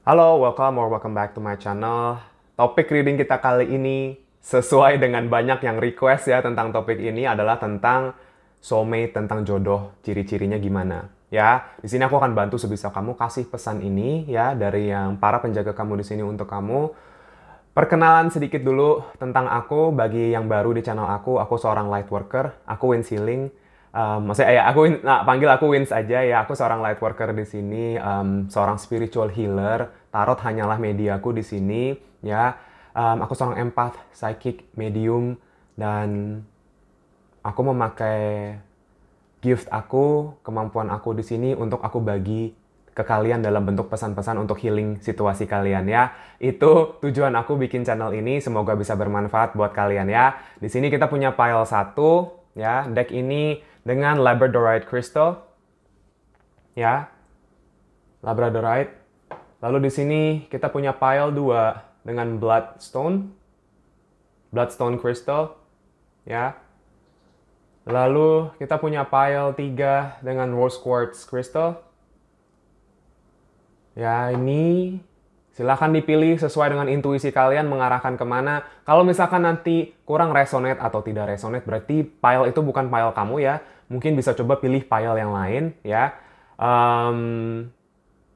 Halo, welcome or welcome back to my channel. Topik reading kita kali ini sesuai dengan banyak yang request ya tentang topik ini adalah tentang soulmate, tentang jodoh, ciri-cirinya gimana. Ya, di sini aku akan bantu sebisa kamu kasih pesan ini ya dari yang para penjaga kamu di sini untuk kamu. Perkenalan sedikit dulu tentang aku bagi yang baru di channel aku. Aku seorang light worker, aku wind healing, Um, maksudnya ya aku nah, panggil aku Wins aja ya aku seorang light worker di sini um, seorang spiritual healer tarot hanyalah mediaku di sini ya um, aku seorang empath psychic medium dan aku memakai gift aku kemampuan aku di sini untuk aku bagi ke kalian dalam bentuk pesan-pesan untuk healing situasi kalian ya. Itu tujuan aku bikin channel ini, semoga bisa bermanfaat buat kalian ya. Di sini kita punya pile 1 ya. Deck ini dengan labradorite crystal. Ya. Labradorite. Lalu di sini kita punya pile 2 dengan bloodstone. Bloodstone crystal. Ya. Lalu kita punya pile 3 dengan rose quartz crystal. Ya, ini Silahkan dipilih sesuai dengan intuisi kalian mengarahkan kemana. Kalau misalkan nanti kurang resonate atau tidak resonate, berarti file itu bukan file kamu ya. Mungkin bisa coba pilih file yang lain ya. Um,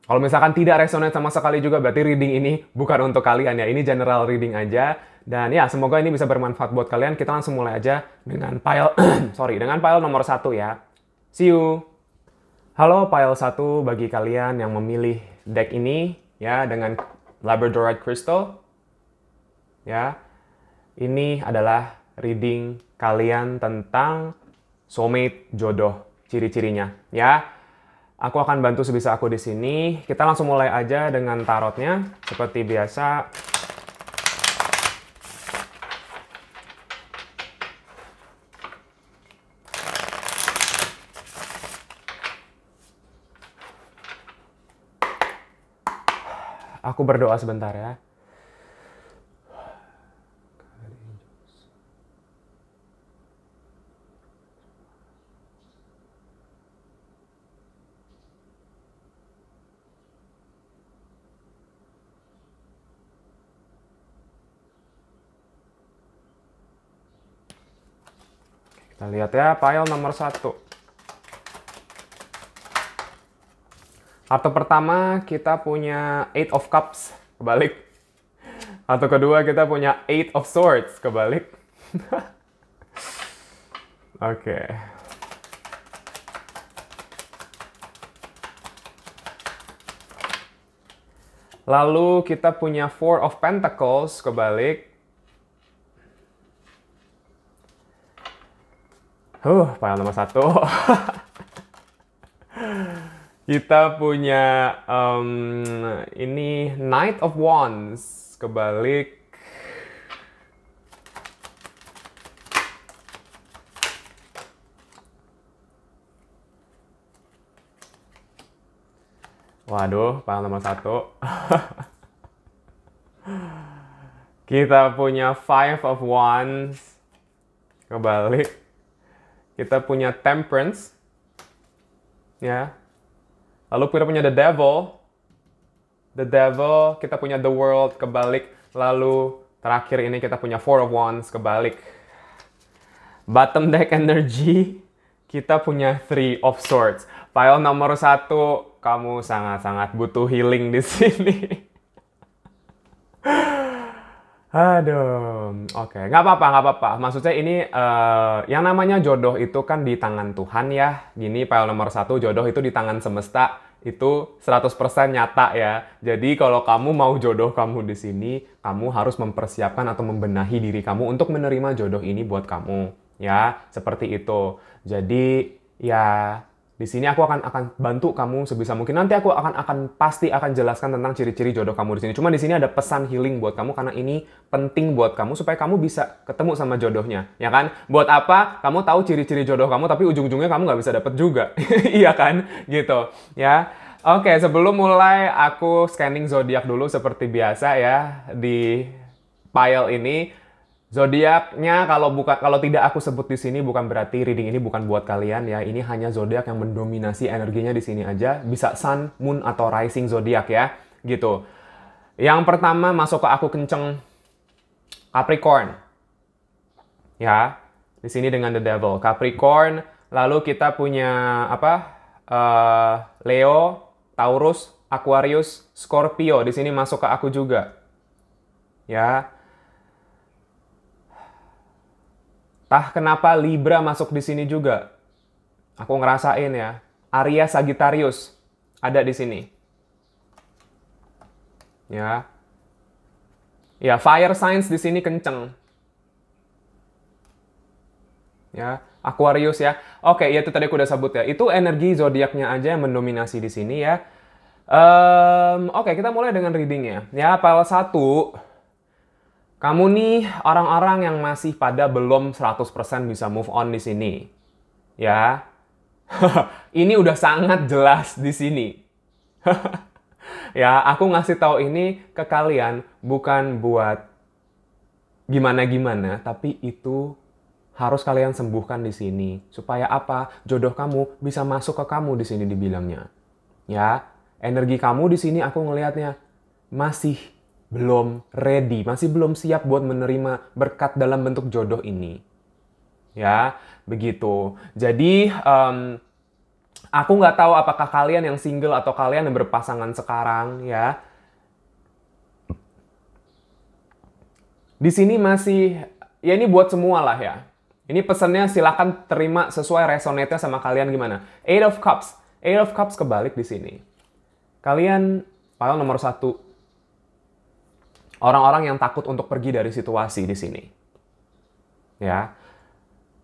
kalau misalkan tidak resonate sama sekali juga, berarti reading ini bukan untuk kalian ya. Ini general reading aja. Dan ya, semoga ini bisa bermanfaat buat kalian. Kita langsung mulai aja dengan file, sorry, dengan file nomor satu ya. See you! Halo, file satu bagi kalian yang memilih deck ini ya dengan labradorite crystal. Ya. Ini adalah reading kalian tentang soulmate jodoh, ciri-cirinya, ya. Aku akan bantu sebisa aku di sini. Kita langsung mulai aja dengan tarotnya. Seperti biasa, Aku berdoa sebentar ya. Kita lihat ya, file nomor satu. Atau pertama kita punya Eight of Cups kebalik. Atau kedua kita punya Eight of Swords kebalik. Oke. Lalu kita punya Four of Pentacles kebalik. Huh, pile nomor satu. kita punya um, ini Knight of Wands kebalik Waduh, paling nomor satu. kita punya Five of Wands. Kebalik. Kita punya Temperance. Ya, Lalu kita punya the devil. The devil, kita punya the world kebalik. Lalu terakhir ini kita punya four of wands kebalik. Bottom deck energy, kita punya three of swords. Pile nomor satu, kamu sangat-sangat butuh healing di sini. Aduh, oke, okay. nggak apa-apa, nggak apa-apa. Maksudnya ini uh, yang namanya jodoh itu kan di tangan Tuhan ya. Gini, file nomor satu, jodoh itu di tangan semesta, itu 100% nyata ya. Jadi kalau kamu mau jodoh kamu di sini, kamu harus mempersiapkan atau membenahi diri kamu untuk menerima jodoh ini buat kamu. Ya, seperti itu. Jadi, ya di sini aku akan akan bantu kamu sebisa mungkin. Nanti aku akan akan pasti akan jelaskan tentang ciri-ciri jodoh kamu di sini. Cuma di sini ada pesan healing buat kamu karena ini penting buat kamu supaya kamu bisa ketemu sama jodohnya, ya kan? Buat apa kamu tahu ciri-ciri jodoh kamu tapi ujung-ujungnya kamu nggak bisa dapet juga, iya kan? Gitu, ya. Oke, sebelum mulai aku scanning zodiak dulu seperti biasa ya di file ini Zodiaknya kalau bukan kalau tidak aku sebut di sini bukan berarti reading ini bukan buat kalian ya. Ini hanya zodiak yang mendominasi energinya di sini aja. Bisa sun, moon atau rising zodiak ya. Gitu. Yang pertama masuk ke aku kenceng Capricorn. Ya. Di sini dengan the devil Capricorn, lalu kita punya apa? Uh, Leo, Taurus, Aquarius, Scorpio. Di sini masuk ke aku juga. Ya Entah kenapa Libra masuk di sini juga? Aku ngerasain ya. Aries Sagittarius ada di sini. Ya. Ya, fire signs di sini kenceng. Ya, Aquarius ya. Oke, ya itu tadi aku udah sebut ya. Itu energi zodiaknya aja yang mendominasi di sini ya. Um, Oke, kita mulai dengan readingnya. Ya, pile 1 kamu nih orang-orang yang masih pada belum 100% bisa move on di sini. Ya. ini udah sangat jelas di sini. ya, aku ngasih tahu ini ke kalian bukan buat gimana-gimana, tapi itu harus kalian sembuhkan di sini. Supaya apa? Jodoh kamu bisa masuk ke kamu di sini dibilangnya. Ya, energi kamu di sini aku ngelihatnya masih belum ready, masih belum siap buat menerima berkat dalam bentuk jodoh ini. Ya, begitu. Jadi, um, aku nggak tahu apakah kalian yang single atau kalian yang berpasangan sekarang, ya. Di sini masih, ya ini buat semua lah ya. Ini pesannya silahkan terima sesuai resonate sama kalian gimana. Eight of Cups. Eight of Cups kebalik di sini. Kalian, file nomor satu, orang-orang yang takut untuk pergi dari situasi di sini. Ya.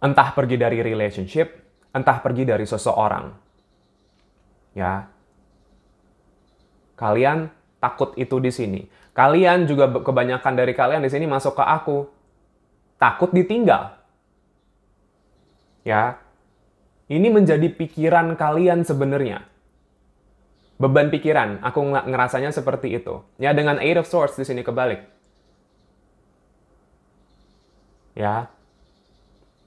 Entah pergi dari relationship, entah pergi dari seseorang. Ya. Kalian takut itu di sini. Kalian juga kebanyakan dari kalian di sini masuk ke aku. Takut ditinggal. Ya. Ini menjadi pikiran kalian sebenarnya beban pikiran. Aku ngerasanya seperti itu. Ya dengan air of Swords di sini kebalik. Ya.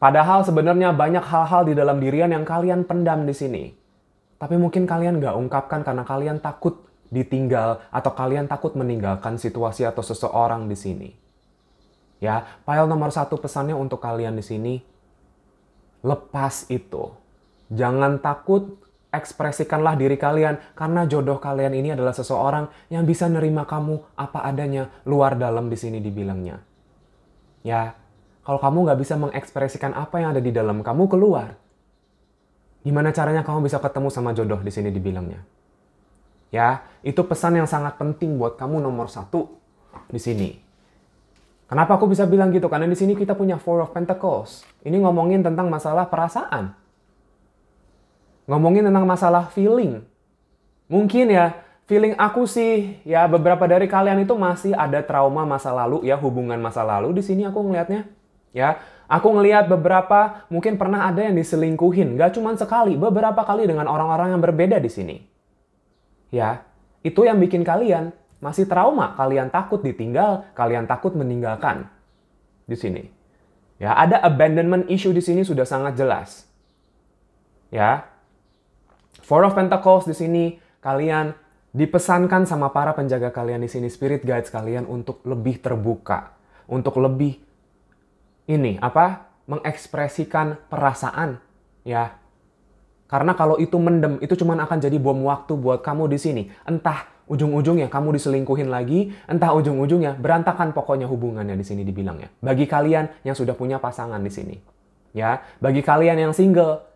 Padahal sebenarnya banyak hal-hal di dalam dirian yang kalian pendam di sini. Tapi mungkin kalian nggak ungkapkan karena kalian takut ditinggal atau kalian takut meninggalkan situasi atau seseorang di sini. Ya, file nomor satu pesannya untuk kalian di sini, lepas itu. Jangan takut ekspresikanlah diri kalian karena jodoh kalian ini adalah seseorang yang bisa nerima kamu apa adanya luar dalam di sini dibilangnya. Ya, kalau kamu nggak bisa mengekspresikan apa yang ada di dalam kamu keluar. Gimana caranya kamu bisa ketemu sama jodoh di sini dibilangnya? Ya, itu pesan yang sangat penting buat kamu nomor satu di sini. Kenapa aku bisa bilang gitu? Karena di sini kita punya Four of Pentacles. Ini ngomongin tentang masalah perasaan ngomongin tentang masalah feeling. Mungkin ya, feeling aku sih ya beberapa dari kalian itu masih ada trauma masa lalu ya, hubungan masa lalu di sini aku ngelihatnya. Ya, aku ngelihat beberapa mungkin pernah ada yang diselingkuhin, gak cuma sekali, beberapa kali dengan orang-orang yang berbeda di sini. Ya, itu yang bikin kalian masih trauma, kalian takut ditinggal, kalian takut meninggalkan di sini. Ya, ada abandonment issue di sini sudah sangat jelas. Ya, Four of Pentacles di sini kalian dipesankan sama para penjaga kalian di sini spirit guides kalian untuk lebih terbuka, untuk lebih ini apa? mengekspresikan perasaan ya. Karena kalau itu mendem itu cuman akan jadi bom waktu buat kamu di sini. Entah ujung-ujungnya kamu diselingkuhin lagi, entah ujung-ujungnya berantakan pokoknya hubungannya di sini ya Bagi kalian yang sudah punya pasangan di sini. Ya, bagi kalian yang single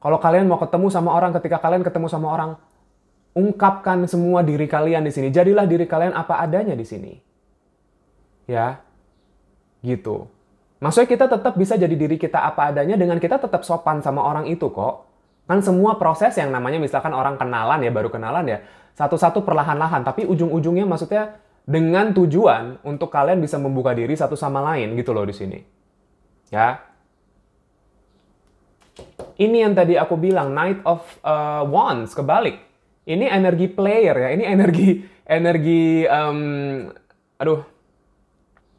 kalau kalian mau ketemu sama orang, ketika kalian ketemu sama orang, ungkapkan semua diri kalian di sini. Jadilah diri kalian apa adanya di sini. Ya, gitu. Maksudnya kita tetap bisa jadi diri kita apa adanya dengan kita tetap sopan sama orang itu kok. Kan semua proses yang namanya misalkan orang kenalan ya, baru kenalan ya, satu-satu perlahan-lahan. Tapi ujung-ujungnya maksudnya dengan tujuan untuk kalian bisa membuka diri satu sama lain gitu loh di sini. Ya, ini yang tadi aku bilang Knight of uh, Wands kebalik. Ini energi player ya. Ini energi energi um, aduh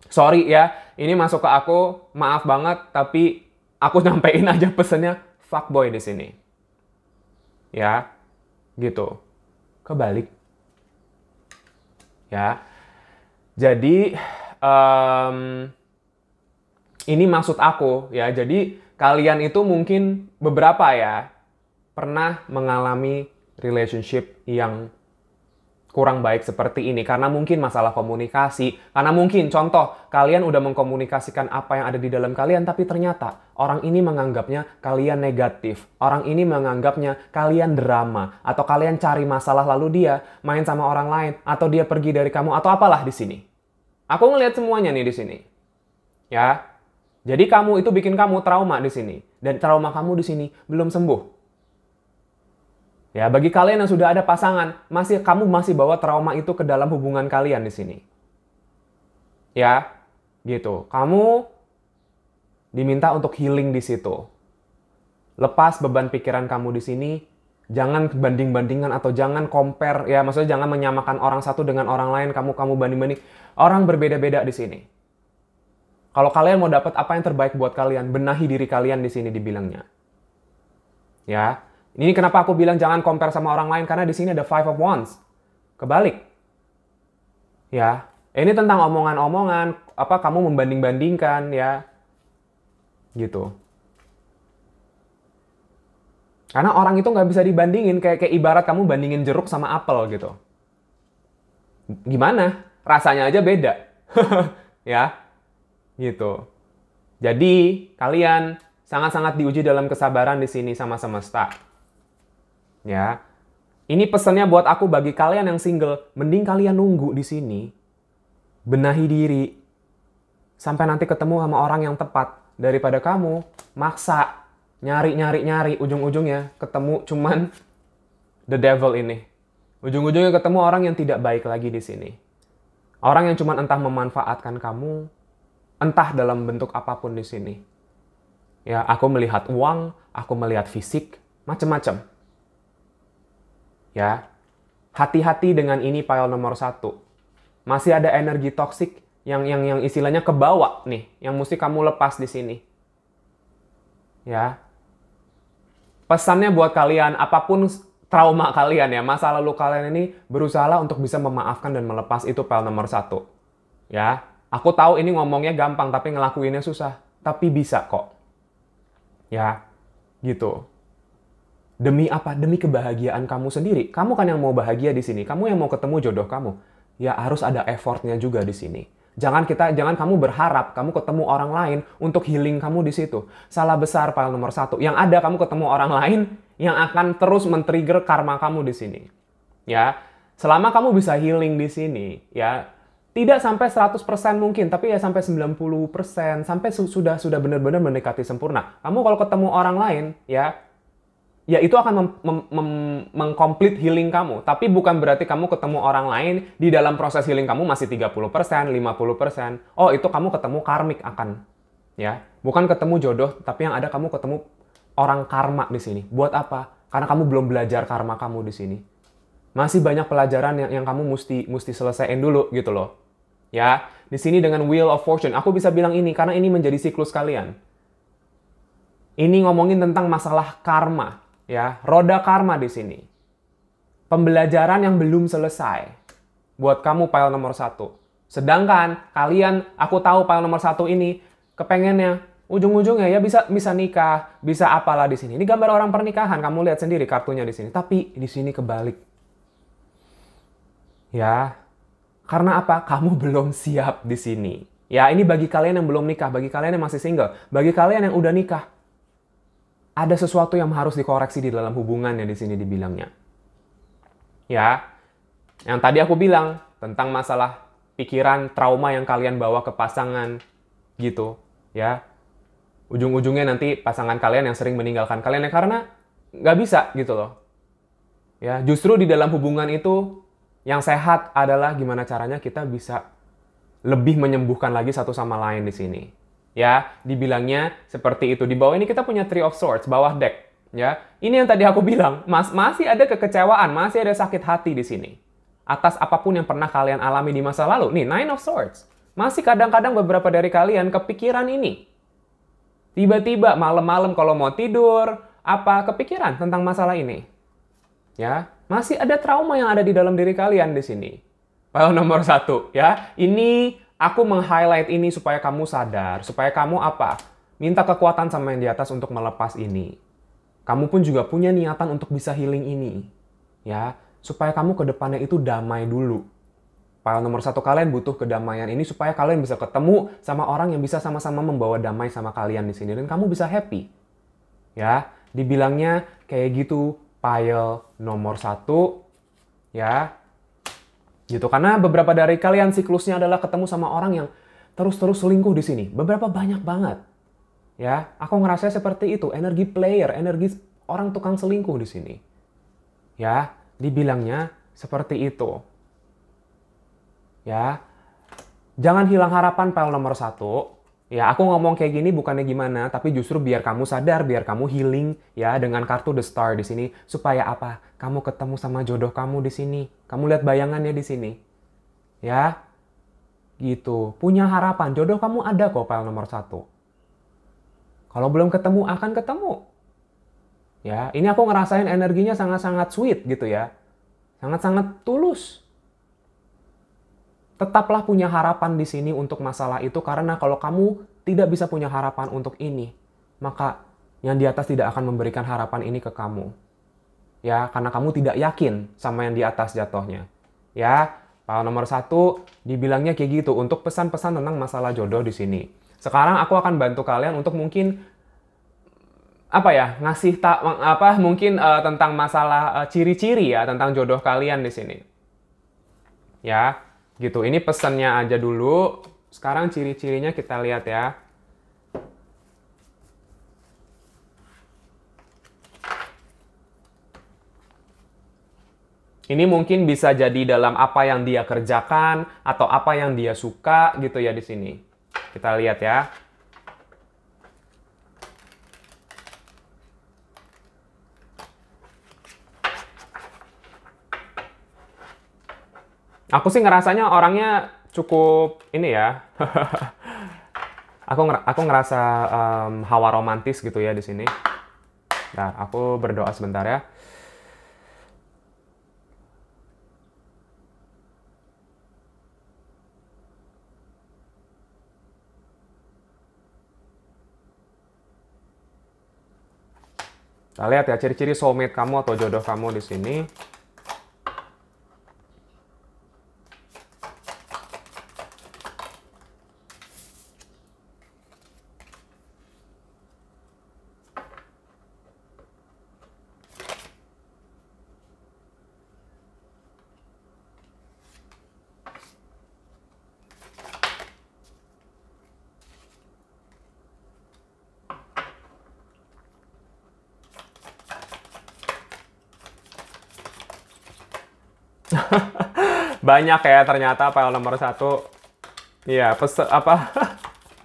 sorry ya. Ini masuk ke aku maaf banget tapi aku nyampein aja pesennya fuckboy di sini. Ya. Gitu. Kebalik. Ya. Jadi um, ini maksud aku ya. Jadi kalian itu mungkin beberapa ya pernah mengalami relationship yang kurang baik seperti ini karena mungkin masalah komunikasi, karena mungkin contoh kalian udah mengkomunikasikan apa yang ada di dalam kalian tapi ternyata orang ini menganggapnya kalian negatif, orang ini menganggapnya kalian drama atau kalian cari masalah lalu dia main sama orang lain atau dia pergi dari kamu atau apalah di sini. Aku ngelihat semuanya nih di sini. Ya. Jadi kamu itu bikin kamu trauma di sini dan trauma kamu di sini belum sembuh. Ya, bagi kalian yang sudah ada pasangan, masih kamu masih bawa trauma itu ke dalam hubungan kalian di sini. Ya, gitu. Kamu diminta untuk healing di situ. Lepas beban pikiran kamu di sini, jangan banding-bandingan atau jangan compare ya, maksudnya jangan menyamakan orang satu dengan orang lain, kamu kamu banding-banding. Orang berbeda-beda di sini. Kalau kalian mau dapat apa yang terbaik buat kalian, benahi diri kalian di sini dibilangnya. Ya. Ini kenapa aku bilang jangan compare sama orang lain karena di sini ada five of wands. Kebalik. Ya. Ini tentang omongan-omongan, apa kamu membanding-bandingkan ya. Gitu. Karena orang itu nggak bisa dibandingin, kayak, kayak ibarat kamu bandingin jeruk sama apel gitu. Gimana? Rasanya aja beda. ya, gitu. Jadi, kalian sangat-sangat diuji dalam kesabaran di sini sama semesta. Ya. Ini pesannya buat aku bagi kalian yang single, mending kalian nunggu di sini. Benahi diri sampai nanti ketemu sama orang yang tepat daripada kamu maksa nyari-nyari-nyari ujung-ujungnya ketemu cuman the devil ini. Ujung-ujungnya ketemu orang yang tidak baik lagi di sini. Orang yang cuman entah memanfaatkan kamu entah dalam bentuk apapun di sini. Ya, aku melihat uang, aku melihat fisik, macam-macam. Ya, hati-hati dengan ini file nomor satu. Masih ada energi toksik yang yang yang istilahnya kebawa nih, yang mesti kamu lepas di sini. Ya. Pesannya buat kalian, apapun trauma kalian ya, masa lalu kalian ini berusaha untuk bisa memaafkan dan melepas itu file nomor satu. Ya, Aku tahu ini ngomongnya gampang, tapi ngelakuinnya susah. Tapi bisa kok. Ya, gitu. Demi apa? Demi kebahagiaan kamu sendiri. Kamu kan yang mau bahagia di sini. Kamu yang mau ketemu jodoh kamu. Ya harus ada effortnya juga di sini. Jangan kita, jangan kamu berharap kamu ketemu orang lain untuk healing kamu di situ. Salah besar file nomor satu. Yang ada kamu ketemu orang lain yang akan terus men-trigger karma kamu di sini. Ya, selama kamu bisa healing di sini, ya tidak sampai 100% mungkin, tapi ya sampai 90%, sampai su sudah sudah benar-benar mendekati sempurna. Kamu kalau ketemu orang lain, ya ya itu akan mengkomplit healing kamu. Tapi bukan berarti kamu ketemu orang lain di dalam proses healing kamu masih 30%, 50%. Oh, itu kamu ketemu karmik akan ya. Bukan ketemu jodoh, tapi yang ada kamu ketemu orang karma di sini. Buat apa? Karena kamu belum belajar karma kamu di sini masih banyak pelajaran yang yang kamu mesti mesti selesaiin dulu gitu loh. Ya, di sini dengan Wheel of Fortune, aku bisa bilang ini karena ini menjadi siklus kalian. Ini ngomongin tentang masalah karma, ya, roda karma di sini. Pembelajaran yang belum selesai buat kamu pile nomor satu. Sedangkan kalian, aku tahu pile nomor satu ini kepengennya ujung-ujungnya ya bisa bisa nikah, bisa apalah di sini. Ini gambar orang pernikahan, kamu lihat sendiri kartunya di sini. Tapi di sini kebalik Ya, karena apa? Kamu belum siap di sini. Ya, ini bagi kalian yang belum nikah, bagi kalian yang masih single, bagi kalian yang udah nikah. Ada sesuatu yang harus dikoreksi di dalam hubungan yang di sini dibilangnya. Ya, yang tadi aku bilang tentang masalah pikiran trauma yang kalian bawa ke pasangan gitu ya ujung-ujungnya nanti pasangan kalian yang sering meninggalkan kalian ya karena nggak bisa gitu loh ya justru di dalam hubungan itu yang sehat adalah gimana caranya kita bisa lebih menyembuhkan lagi satu sama lain di sini. Ya, dibilangnya seperti itu. Di bawah ini kita punya Three of Swords, bawah deck. Ya, ini yang tadi aku bilang, mas, masih ada kekecewaan, masih ada sakit hati di sini. Atas apapun yang pernah kalian alami di masa lalu. Nih, Nine of Swords. Masih kadang-kadang beberapa dari kalian kepikiran ini. Tiba-tiba malam-malam kalau mau tidur, apa kepikiran tentang masalah ini? ya masih ada trauma yang ada di dalam diri kalian di sini. File nomor satu, ya. Ini aku meng-highlight ini supaya kamu sadar, supaya kamu apa? Minta kekuatan sama yang di atas untuk melepas ini. Kamu pun juga punya niatan untuk bisa healing ini, ya. Supaya kamu ke depannya itu damai dulu. File nomor satu kalian butuh kedamaian ini supaya kalian bisa ketemu sama orang yang bisa sama-sama membawa damai sama kalian di sini dan kamu bisa happy. Ya, dibilangnya kayak gitu pile nomor satu ya gitu karena beberapa dari kalian siklusnya adalah ketemu sama orang yang terus-terus selingkuh di sini beberapa banyak banget ya aku ngerasa seperti itu energi player energi orang tukang selingkuh di sini ya dibilangnya seperti itu ya jangan hilang harapan pile nomor satu Ya, aku ngomong kayak gini bukannya gimana, tapi justru biar kamu sadar, biar kamu healing ya dengan kartu The Star di sini supaya apa? Kamu ketemu sama jodoh kamu di sini. Kamu lihat bayangannya di sini. Ya. Gitu. Punya harapan, jodoh kamu ada kok file nomor satu. Kalau belum ketemu akan ketemu. Ya, ini aku ngerasain energinya sangat-sangat sweet gitu ya. Sangat-sangat tulus tetaplah punya harapan di sini untuk masalah itu karena kalau kamu tidak bisa punya harapan untuk ini, maka yang di atas tidak akan memberikan harapan ini ke kamu. Ya, karena kamu tidak yakin sama yang di atas jatuhnya. Ya, kalau nomor satu dibilangnya kayak gitu untuk pesan-pesan tentang masalah jodoh di sini. Sekarang aku akan bantu kalian untuk mungkin apa ya ngasih tak apa mungkin uh, tentang masalah eh, ciri-ciri uh, ciri -ciri ya tentang jodoh kalian di sini. Ya, gitu ini pesannya aja dulu sekarang ciri-cirinya kita lihat ya Ini mungkin bisa jadi dalam apa yang dia kerjakan atau apa yang dia suka gitu ya di sini. Kita lihat ya. aku sih ngerasanya orangnya cukup ini ya. aku nger aku ngerasa um, hawa romantis gitu ya di sini. Nah, aku berdoa sebentar ya. Kita nah, lihat ya ciri-ciri soulmate kamu atau jodoh kamu di sini. banyak ya ternyata file nomor satu ya pesen apa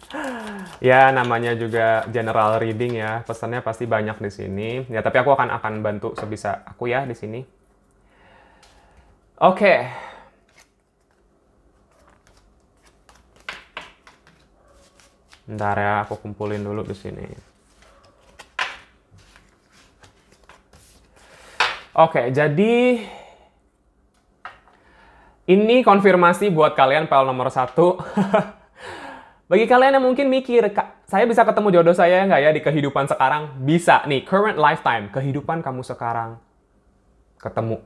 ya namanya juga general reading ya pesannya pasti banyak di sini ya tapi aku akan akan bantu sebisa aku ya di sini oke okay. Ntar ya, aku kumpulin dulu di sini. Oke, jadi ini konfirmasi buat kalian PL nomor satu. Bagi kalian yang mungkin mikir, saya bisa ketemu jodoh saya nggak ya di kehidupan sekarang? Bisa nih, current lifetime, kehidupan kamu sekarang. Ketemu.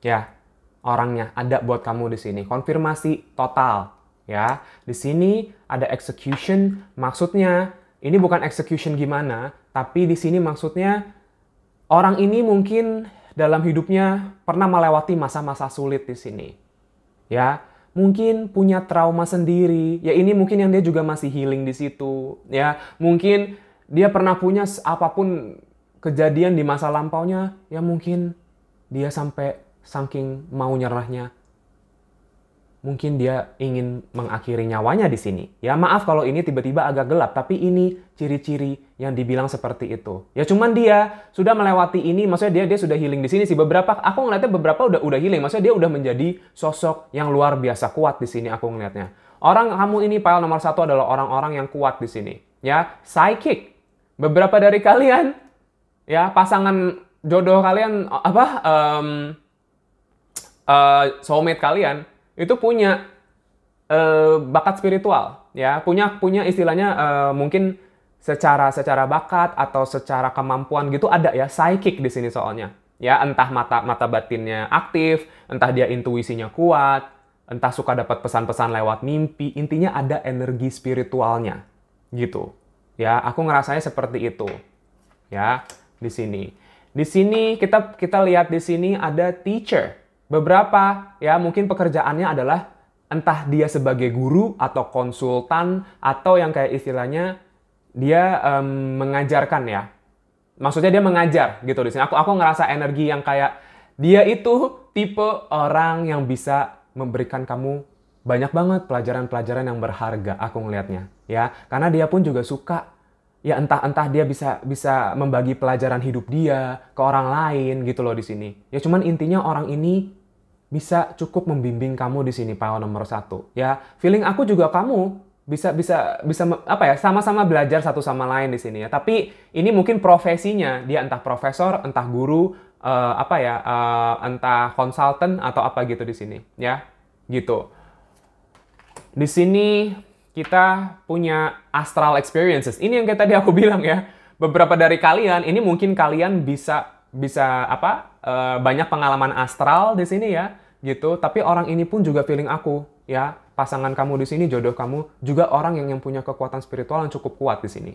Ya, orangnya ada buat kamu di sini. Konfirmasi total. Ya, di sini ada execution, maksudnya ini bukan execution gimana, tapi di sini maksudnya orang ini mungkin dalam hidupnya pernah melewati masa-masa sulit di sini ya mungkin punya trauma sendiri ya ini mungkin yang dia juga masih healing di situ ya mungkin dia pernah punya apapun kejadian di masa lampaunya ya mungkin dia sampai saking mau nyerahnya mungkin dia ingin mengakhiri nyawanya di sini. Ya maaf kalau ini tiba-tiba agak gelap, tapi ini ciri-ciri yang dibilang seperti itu. Ya cuman dia sudah melewati ini, maksudnya dia dia sudah healing di sini sih. Beberapa aku ngeliatnya beberapa udah udah healing, maksudnya dia udah menjadi sosok yang luar biasa kuat di sini aku ngeliatnya. Orang kamu ini pile nomor satu adalah orang-orang yang kuat di sini. Ya, psychic. Beberapa dari kalian, ya pasangan jodoh kalian apa um, uh, soulmate kalian itu punya uh, bakat spiritual ya punya punya istilahnya uh, mungkin secara secara bakat atau secara kemampuan gitu ada ya psychic di sini soalnya ya entah mata mata batinnya aktif entah dia intuisinya kuat entah suka dapat pesan-pesan lewat mimpi intinya ada energi spiritualnya gitu ya aku ngerasanya seperti itu ya di sini di sini kita kita lihat di sini ada teacher Beberapa ya mungkin pekerjaannya adalah entah dia sebagai guru atau konsultan atau yang kayak istilahnya dia um, mengajarkan ya. Maksudnya dia mengajar gitu di sini. Aku aku ngerasa energi yang kayak dia itu tipe orang yang bisa memberikan kamu banyak banget pelajaran-pelajaran yang berharga aku ngelihatnya ya. Karena dia pun juga suka ya entah-entah dia bisa bisa membagi pelajaran hidup dia ke orang lain gitu loh di sini. Ya cuman intinya orang ini bisa cukup membimbing kamu di sini pao nomor satu ya feeling aku juga kamu bisa bisa bisa apa ya sama-sama belajar satu sama lain di sini ya tapi ini mungkin profesinya dia entah profesor entah guru uh, apa ya uh, entah konsultan atau apa gitu di sini ya gitu di sini kita punya astral experiences. Ini yang kayak tadi aku bilang ya. Beberapa dari kalian, ini mungkin kalian bisa bisa apa? E, banyak pengalaman astral di sini ya, gitu. Tapi orang ini pun juga feeling aku, ya. Pasangan kamu di sini, jodoh kamu juga orang yang yang punya kekuatan spiritual yang cukup kuat di sini.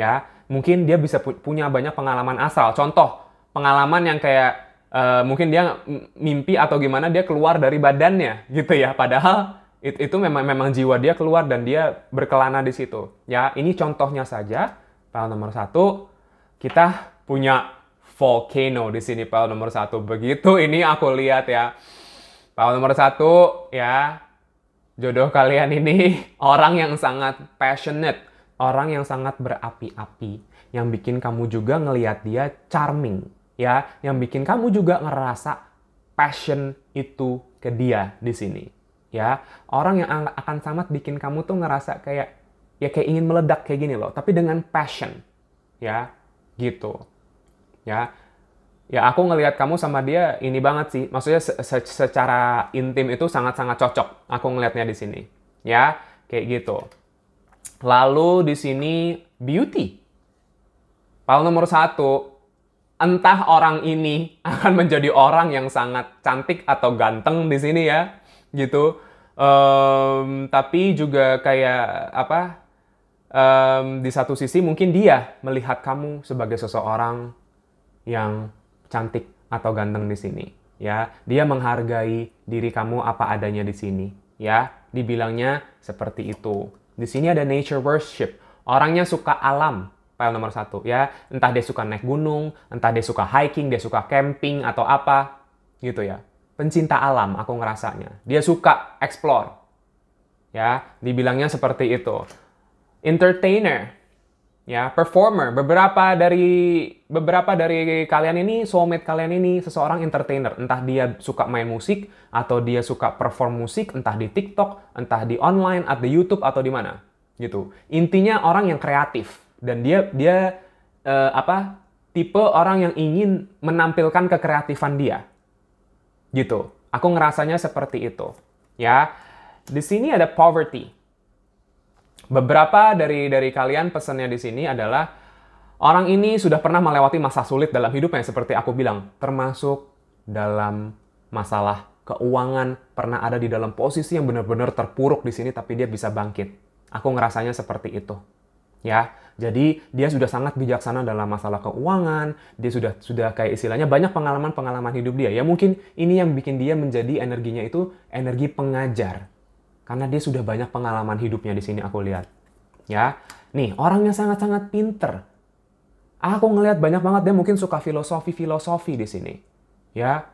Ya, mungkin dia bisa pu punya banyak pengalaman astral. Contoh, pengalaman yang kayak e, mungkin dia mimpi atau gimana dia keluar dari badannya, gitu ya. Padahal It, itu memang memang jiwa dia keluar dan dia berkelana di situ. Ya, ini contohnya saja. File nomor satu, kita punya volcano di sini file nomor satu. Begitu ini aku lihat ya. File nomor satu ya, jodoh kalian ini orang yang sangat passionate, orang yang sangat berapi-api, yang bikin kamu juga ngeliat dia charming, ya, yang bikin kamu juga ngerasa passion itu ke dia di sini ya orang yang akan sangat bikin kamu tuh ngerasa kayak ya kayak ingin meledak kayak gini loh tapi dengan passion ya gitu ya ya aku ngelihat kamu sama dia ini banget sih maksudnya se secara intim itu sangat sangat cocok aku ngelihatnya di sini ya kayak gitu lalu di sini beauty Pal nomor satu, entah orang ini akan menjadi orang yang sangat cantik atau ganteng di sini ya, gitu um, tapi juga kayak apa um, di satu sisi mungkin dia melihat kamu sebagai seseorang yang cantik atau ganteng di sini ya dia menghargai diri kamu apa adanya di sini ya dibilangnya seperti itu di sini ada nature worship orangnya suka alam file nomor satu ya entah dia suka naik gunung entah dia suka hiking dia suka camping atau apa gitu ya pencinta alam aku ngerasanya. Dia suka explore. Ya, dibilangnya seperti itu. Entertainer, ya, performer. Beberapa dari beberapa dari kalian ini soulmate kalian ini seseorang entertainer. Entah dia suka main musik atau dia suka perform musik, entah di TikTok, entah di online, atau di YouTube atau di mana. Gitu. Intinya orang yang kreatif dan dia dia uh, apa? tipe orang yang ingin menampilkan kekreatifan dia Gitu. Aku ngerasanya seperti itu. Ya. Di sini ada poverty. Beberapa dari dari kalian pesannya di sini adalah orang ini sudah pernah melewati masa sulit dalam hidupnya seperti aku bilang, termasuk dalam masalah keuangan, pernah ada di dalam posisi yang benar-benar terpuruk di sini tapi dia bisa bangkit. Aku ngerasanya seperti itu. Ya. Jadi dia sudah sangat bijaksana dalam masalah keuangan, dia sudah sudah kayak istilahnya banyak pengalaman-pengalaman hidup dia. Ya mungkin ini yang bikin dia menjadi energinya itu energi pengajar. Karena dia sudah banyak pengalaman hidupnya di sini aku lihat. Ya. Nih, orangnya sangat-sangat pinter. Aku ngelihat banyak banget dia mungkin suka filosofi-filosofi di sini. Ya.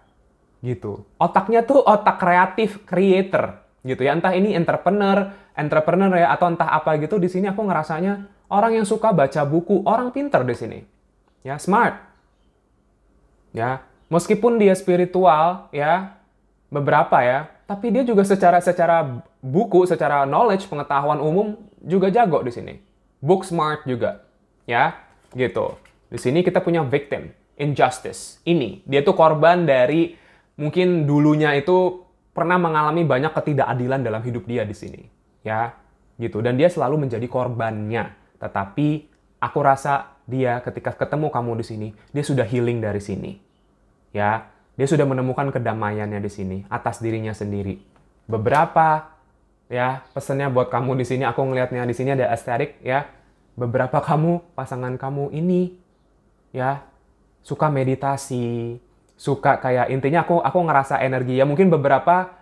Gitu. Otaknya tuh otak kreatif, creator gitu ya. Entah ini entrepreneur, entrepreneur ya atau entah apa gitu di sini aku ngerasanya orang yang suka baca buku, orang pinter di sini. Ya, smart. Ya, meskipun dia spiritual, ya, beberapa ya, tapi dia juga secara secara buku, secara knowledge, pengetahuan umum juga jago di sini. Book smart juga. Ya, gitu. Di sini kita punya victim, injustice. Ini, dia tuh korban dari mungkin dulunya itu pernah mengalami banyak ketidakadilan dalam hidup dia di sini. Ya, gitu. Dan dia selalu menjadi korbannya tetapi aku rasa dia ketika ketemu kamu di sini, dia sudah healing dari sini. Ya, dia sudah menemukan kedamaiannya di sini atas dirinya sendiri. Beberapa ya pesannya buat kamu di sini, aku ngelihatnya di sini ada asterik ya. Beberapa kamu, pasangan kamu ini ya suka meditasi, suka kayak intinya aku aku ngerasa energi ya mungkin beberapa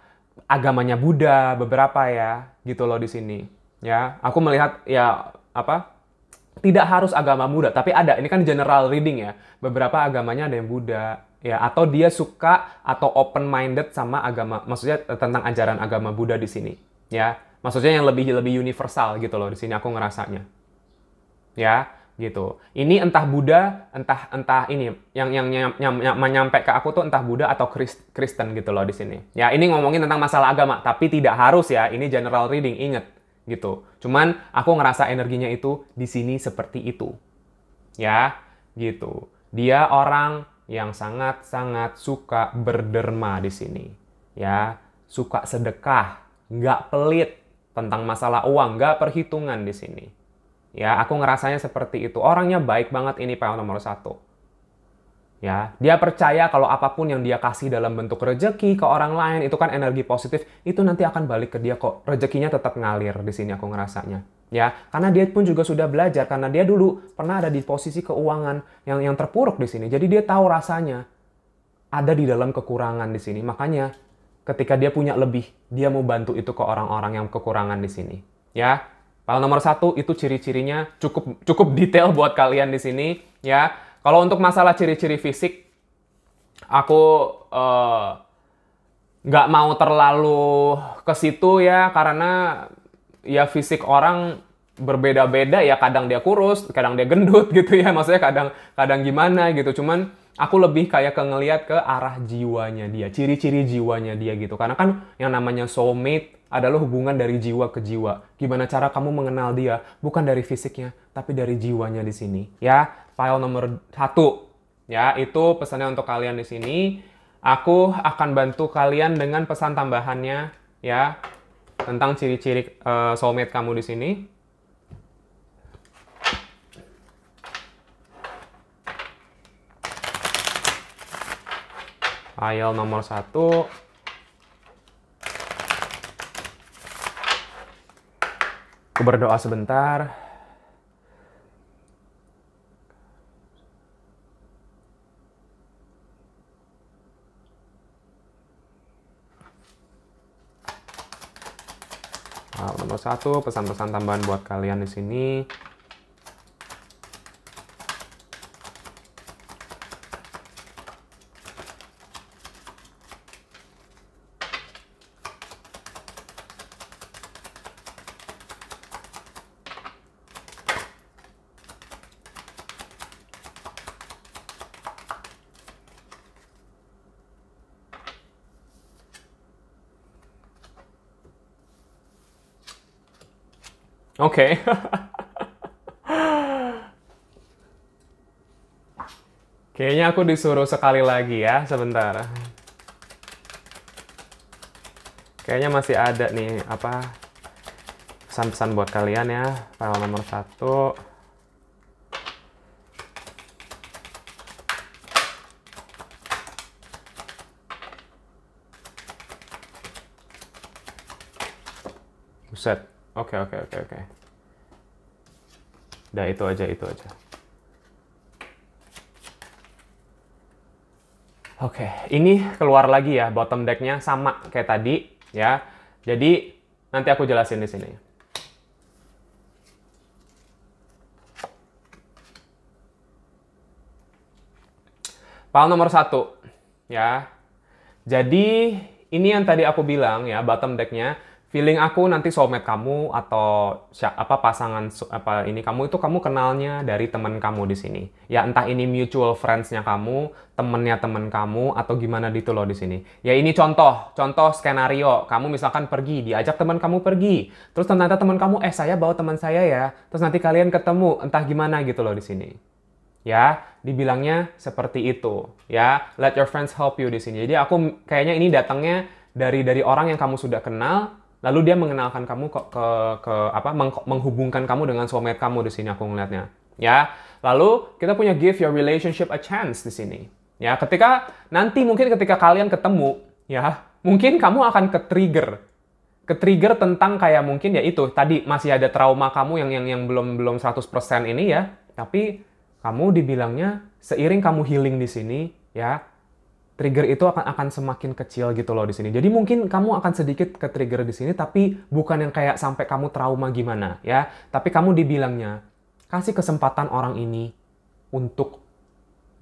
agamanya Buddha beberapa ya gitu loh di sini ya aku melihat ya apa tidak harus agama Buddha, tapi ada. Ini kan general reading ya. Beberapa agamanya ada yang Buddha, ya. Atau dia suka atau open minded sama agama, maksudnya eh, tentang ajaran agama Buddha di sini, ya. Maksudnya yang lebih lebih universal gitu loh di sini aku ngerasanya, ya gitu. Ini entah Buddha, entah entah ini yang yang menyampe ke aku tuh entah Buddha atau Kristen gitu loh di sini. Ya, ini ngomongin tentang masalah agama, tapi tidak harus ya. Ini general reading, inget gitu. Cuman aku ngerasa energinya itu di sini seperti itu. Ya, gitu. Dia orang yang sangat-sangat suka berderma di sini. Ya, suka sedekah, nggak pelit tentang masalah uang, nggak perhitungan di sini. Ya, aku ngerasanya seperti itu. Orangnya baik banget ini Pak, nomor satu ya. Dia percaya kalau apapun yang dia kasih dalam bentuk rejeki ke orang lain itu kan energi positif, itu nanti akan balik ke dia kok. rejekinya tetap ngalir di sini aku ngerasanya. Ya, karena dia pun juga sudah belajar karena dia dulu pernah ada di posisi keuangan yang yang terpuruk di sini. Jadi dia tahu rasanya ada di dalam kekurangan di sini. Makanya ketika dia punya lebih, dia mau bantu itu ke orang-orang yang kekurangan di sini. Ya. Kalau nomor satu itu ciri-cirinya cukup cukup detail buat kalian di sini ya kalau untuk masalah ciri-ciri fisik, aku eh, nggak uh, mau terlalu ke situ ya karena ya fisik orang berbeda-beda ya kadang dia kurus, kadang dia gendut gitu ya maksudnya kadang kadang gimana gitu cuman aku lebih kayak ke ngelihat ke arah jiwanya dia, ciri-ciri jiwanya dia gitu karena kan yang namanya soulmate adalah hubungan dari jiwa ke jiwa. Gimana cara kamu mengenal dia bukan dari fisiknya tapi dari jiwanya di sini ya file nomor satu ya itu pesannya untuk kalian di sini aku akan bantu kalian dengan pesan tambahannya ya tentang ciri-ciri uh, soulmate kamu di sini file nomor satu aku berdoa sebentar nomor satu pesan-pesan tambahan buat kalian di sini Oke, Kayaknya aku disuruh sekali lagi ya, sebentar. Kayaknya masih ada nih, apa, pesan-pesan buat kalian ya. File nomor satu. Buset. Oke, oke, oke, oke. Okay. Udah itu aja, itu aja. Oke, okay. ini keluar lagi ya bottom deck-nya sama kayak tadi ya. Jadi nanti aku jelasin di sini. Pal nomor satu ya. Jadi ini yang tadi aku bilang ya bottom deck-nya feeling aku nanti soulmate kamu atau apa pasangan apa ini kamu itu kamu kenalnya dari teman kamu di sini. Ya entah ini mutual friendsnya kamu, temennya teman kamu atau gimana gitu loh di sini. Ya ini contoh, contoh skenario. Kamu misalkan pergi, diajak teman kamu pergi. Terus ternyata teman kamu eh saya bawa teman saya ya. Terus nanti kalian ketemu entah gimana gitu loh di sini. Ya, dibilangnya seperti itu. Ya, let your friends help you di sini. Jadi aku kayaknya ini datangnya dari dari orang yang kamu sudah kenal lalu dia mengenalkan kamu ke ke, ke apa meng, menghubungkan kamu dengan suami kamu di sini aku ngelihatnya ya lalu kita punya give your relationship a chance di sini ya ketika nanti mungkin ketika kalian ketemu ya mungkin kamu akan ke trigger ke trigger tentang kayak mungkin ya itu tadi masih ada trauma kamu yang yang yang belum belum 100% ini ya tapi kamu dibilangnya seiring kamu healing di sini ya trigger itu akan akan semakin kecil gitu loh di sini. Jadi mungkin kamu akan sedikit ke trigger di sini tapi bukan yang kayak sampai kamu trauma gimana ya. Tapi kamu dibilangnya kasih kesempatan orang ini untuk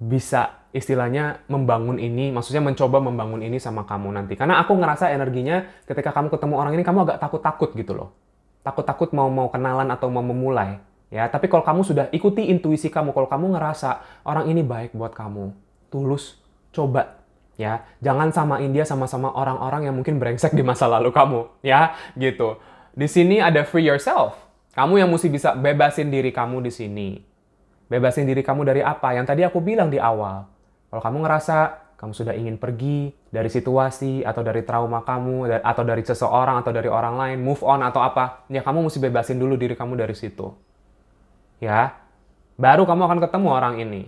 bisa istilahnya membangun ini, maksudnya mencoba membangun ini sama kamu nanti. Karena aku ngerasa energinya ketika kamu ketemu orang ini kamu agak takut-takut gitu loh. Takut-takut mau mau kenalan atau mau memulai. Ya, tapi kalau kamu sudah ikuti intuisi kamu, kalau kamu ngerasa orang ini baik buat kamu, tulus, coba ya jangan sama India sama-sama orang-orang yang mungkin brengsek di masa lalu kamu ya gitu di sini ada free yourself kamu yang mesti bisa bebasin diri kamu di sini bebasin diri kamu dari apa yang tadi aku bilang di awal kalau kamu ngerasa kamu sudah ingin pergi dari situasi atau dari trauma kamu atau dari seseorang atau dari orang lain move on atau apa ya kamu mesti bebasin dulu diri kamu dari situ ya baru kamu akan ketemu orang ini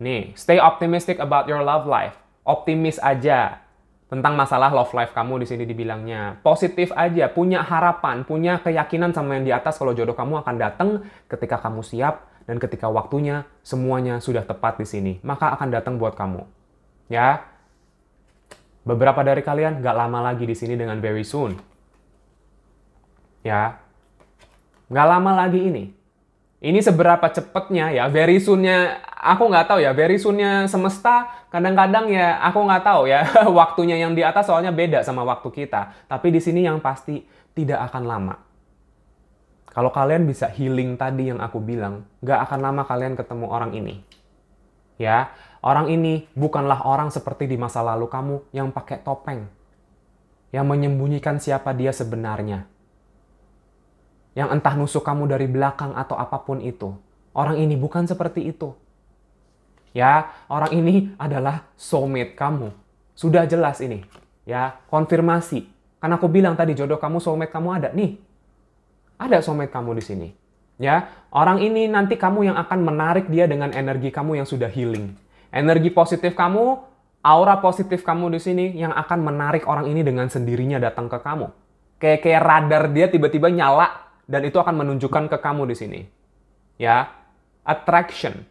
nih stay optimistic about your love life optimis aja tentang masalah love life kamu di sini dibilangnya. Positif aja, punya harapan, punya keyakinan sama yang di atas kalau jodoh kamu akan datang ketika kamu siap dan ketika waktunya semuanya sudah tepat di sini. Maka akan datang buat kamu. Ya. Beberapa dari kalian nggak lama lagi di sini dengan very soon. Ya. Nggak lama lagi ini, ini seberapa cepatnya ya very soonnya aku nggak tahu ya very soonnya semesta kadang-kadang ya aku nggak tahu ya waktunya yang di atas soalnya beda sama waktu kita tapi di sini yang pasti tidak akan lama kalau kalian bisa healing tadi yang aku bilang nggak akan lama kalian ketemu orang ini ya orang ini bukanlah orang seperti di masa lalu kamu yang pakai topeng yang menyembunyikan siapa dia sebenarnya yang entah nusuk kamu dari belakang atau apapun itu. Orang ini bukan seperti itu. Ya, orang ini adalah soulmate kamu. Sudah jelas ini. Ya, konfirmasi. Karena aku bilang tadi jodoh kamu, soulmate kamu ada nih. Ada soulmate kamu di sini. Ya, orang ini nanti kamu yang akan menarik dia dengan energi kamu yang sudah healing. Energi positif kamu, aura positif kamu di sini yang akan menarik orang ini dengan sendirinya datang ke kamu. Kayak kayak radar dia tiba-tiba nyala dan itu akan menunjukkan ke kamu di sini. Ya, attraction.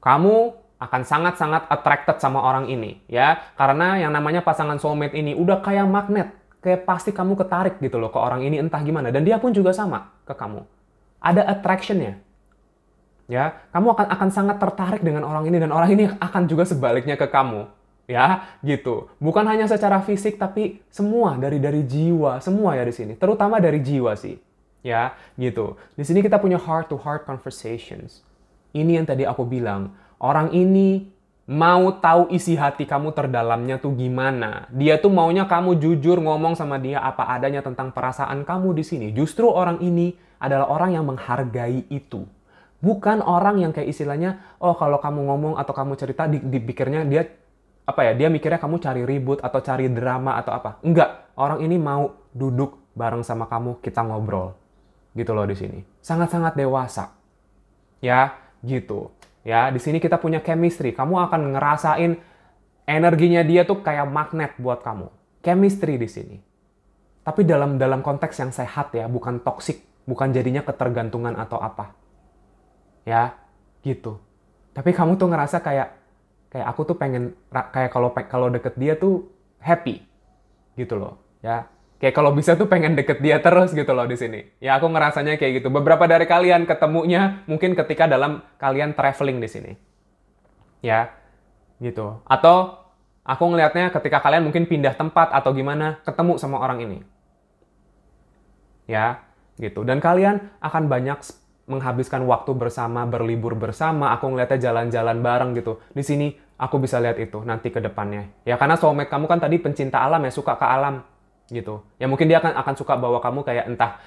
Kamu akan sangat-sangat attracted sama orang ini, ya. Karena yang namanya pasangan soulmate ini udah kayak magnet, kayak pasti kamu ketarik gitu loh ke orang ini entah gimana dan dia pun juga sama ke kamu. Ada attractionnya. Ya, kamu akan akan sangat tertarik dengan orang ini dan orang ini akan juga sebaliknya ke kamu ya gitu bukan hanya secara fisik tapi semua dari dari jiwa semua ya di sini terutama dari jiwa sih ya gitu di sini kita punya heart to heart conversations ini yang tadi aku bilang orang ini mau tahu isi hati kamu terdalamnya tuh gimana dia tuh maunya kamu jujur ngomong sama dia apa adanya tentang perasaan kamu di sini justru orang ini adalah orang yang menghargai itu bukan orang yang kayak istilahnya oh kalau kamu ngomong atau kamu cerita dipikirnya dia apa ya dia mikirnya kamu cari ribut atau cari drama atau apa enggak orang ini mau duduk bareng sama kamu kita ngobrol gitu loh di sini sangat-sangat dewasa ya gitu ya di sini kita punya chemistry kamu akan ngerasain energinya dia tuh kayak magnet buat kamu chemistry di sini tapi dalam dalam konteks yang sehat ya bukan toksik bukan jadinya ketergantungan atau apa ya gitu tapi kamu tuh ngerasa kayak kayak aku tuh pengen kayak kalau kalau deket dia tuh happy gitu loh ya kayak kalau bisa tuh pengen deket dia terus gitu loh di sini ya aku ngerasanya kayak gitu beberapa dari kalian ketemunya mungkin ketika dalam kalian traveling di sini ya gitu atau aku ngelihatnya ketika kalian mungkin pindah tempat atau gimana ketemu sama orang ini ya gitu dan kalian akan banyak menghabiskan waktu bersama, berlibur bersama, aku ngelihatnya jalan-jalan bareng gitu. Di sini aku bisa lihat itu nanti ke depannya. Ya karena soulmate kamu kan tadi pencinta alam ya, suka ke alam gitu. Ya mungkin dia akan akan suka bawa kamu kayak entah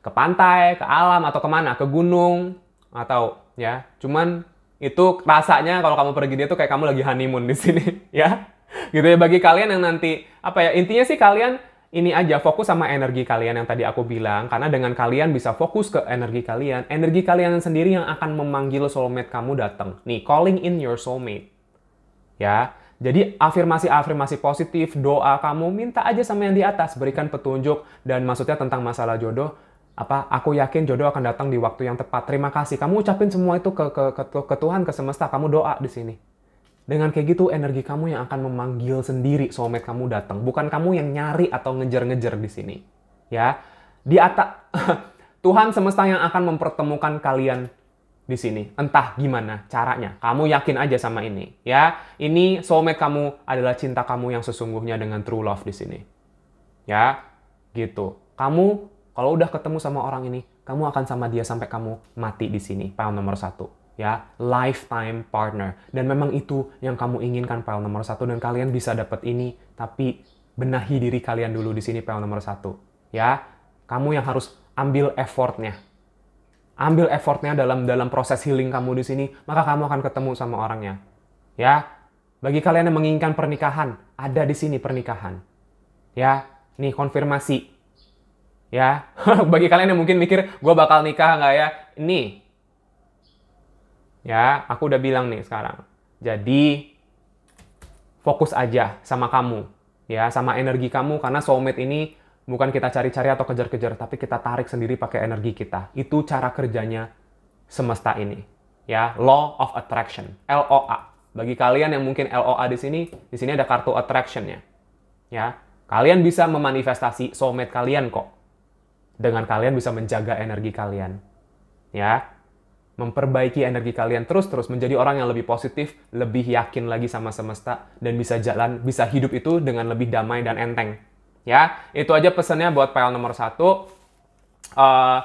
ke pantai, ke alam atau kemana, ke gunung atau ya. Cuman itu rasanya kalau kamu pergi dia tuh kayak kamu lagi honeymoon di sini ya. Gitu ya bagi kalian yang nanti apa ya intinya sih kalian ini aja fokus sama energi kalian yang tadi aku bilang karena dengan kalian bisa fokus ke energi kalian energi kalian sendiri yang akan memanggil soulmate kamu datang nih calling in your soulmate ya. Jadi afirmasi-afirmasi positif, doa kamu minta aja sama yang di atas, berikan petunjuk dan maksudnya tentang masalah jodoh apa aku yakin jodoh akan datang di waktu yang tepat. Terima kasih. Kamu ucapin semua itu ke ke, ke, ke Tuhan, ke semesta. Kamu doa di sini. Dengan kayak gitu energi kamu yang akan memanggil sendiri somet kamu datang, bukan kamu yang nyari atau ngejar-ngejar di sini. Ya. Di atas Tuhan semesta yang akan mempertemukan kalian di sini. Entah gimana caranya. Kamu yakin aja sama ini, ya. Ini soulmate kamu adalah cinta kamu yang sesungguhnya dengan true love di sini. Ya, gitu. Kamu kalau udah ketemu sama orang ini, kamu akan sama dia sampai kamu mati di sini. Pile nomor satu, ya. Lifetime partner. Dan memang itu yang kamu inginkan pile nomor satu. Dan kalian bisa dapat ini, tapi benahi diri kalian dulu di sini pile nomor satu, ya. Kamu yang harus ambil effortnya ambil effortnya dalam dalam proses healing kamu di sini, maka kamu akan ketemu sama orangnya. Ya, bagi kalian yang menginginkan pernikahan, ada di sini pernikahan. Ya, nih konfirmasi. Ya, bagi kalian yang mungkin mikir, gue bakal nikah nggak ya? Ini. Ya, aku udah bilang nih sekarang. Jadi, fokus aja sama kamu. Ya, sama energi kamu, karena soulmate ini Bukan kita cari-cari atau kejar-kejar, tapi kita tarik sendiri pakai energi kita. Itu cara kerjanya semesta ini. Ya, Law of Attraction, LOA. Bagi kalian yang mungkin LOA di sini, di sini ada kartu attraction-nya. Ya, kalian bisa memanifestasi soulmate kalian kok. Dengan kalian bisa menjaga energi kalian. Ya, memperbaiki energi kalian terus-terus menjadi orang yang lebih positif, lebih yakin lagi sama semesta dan bisa jalan, bisa hidup itu dengan lebih damai dan enteng. Ya, itu aja pesannya buat file nomor satu. Uh,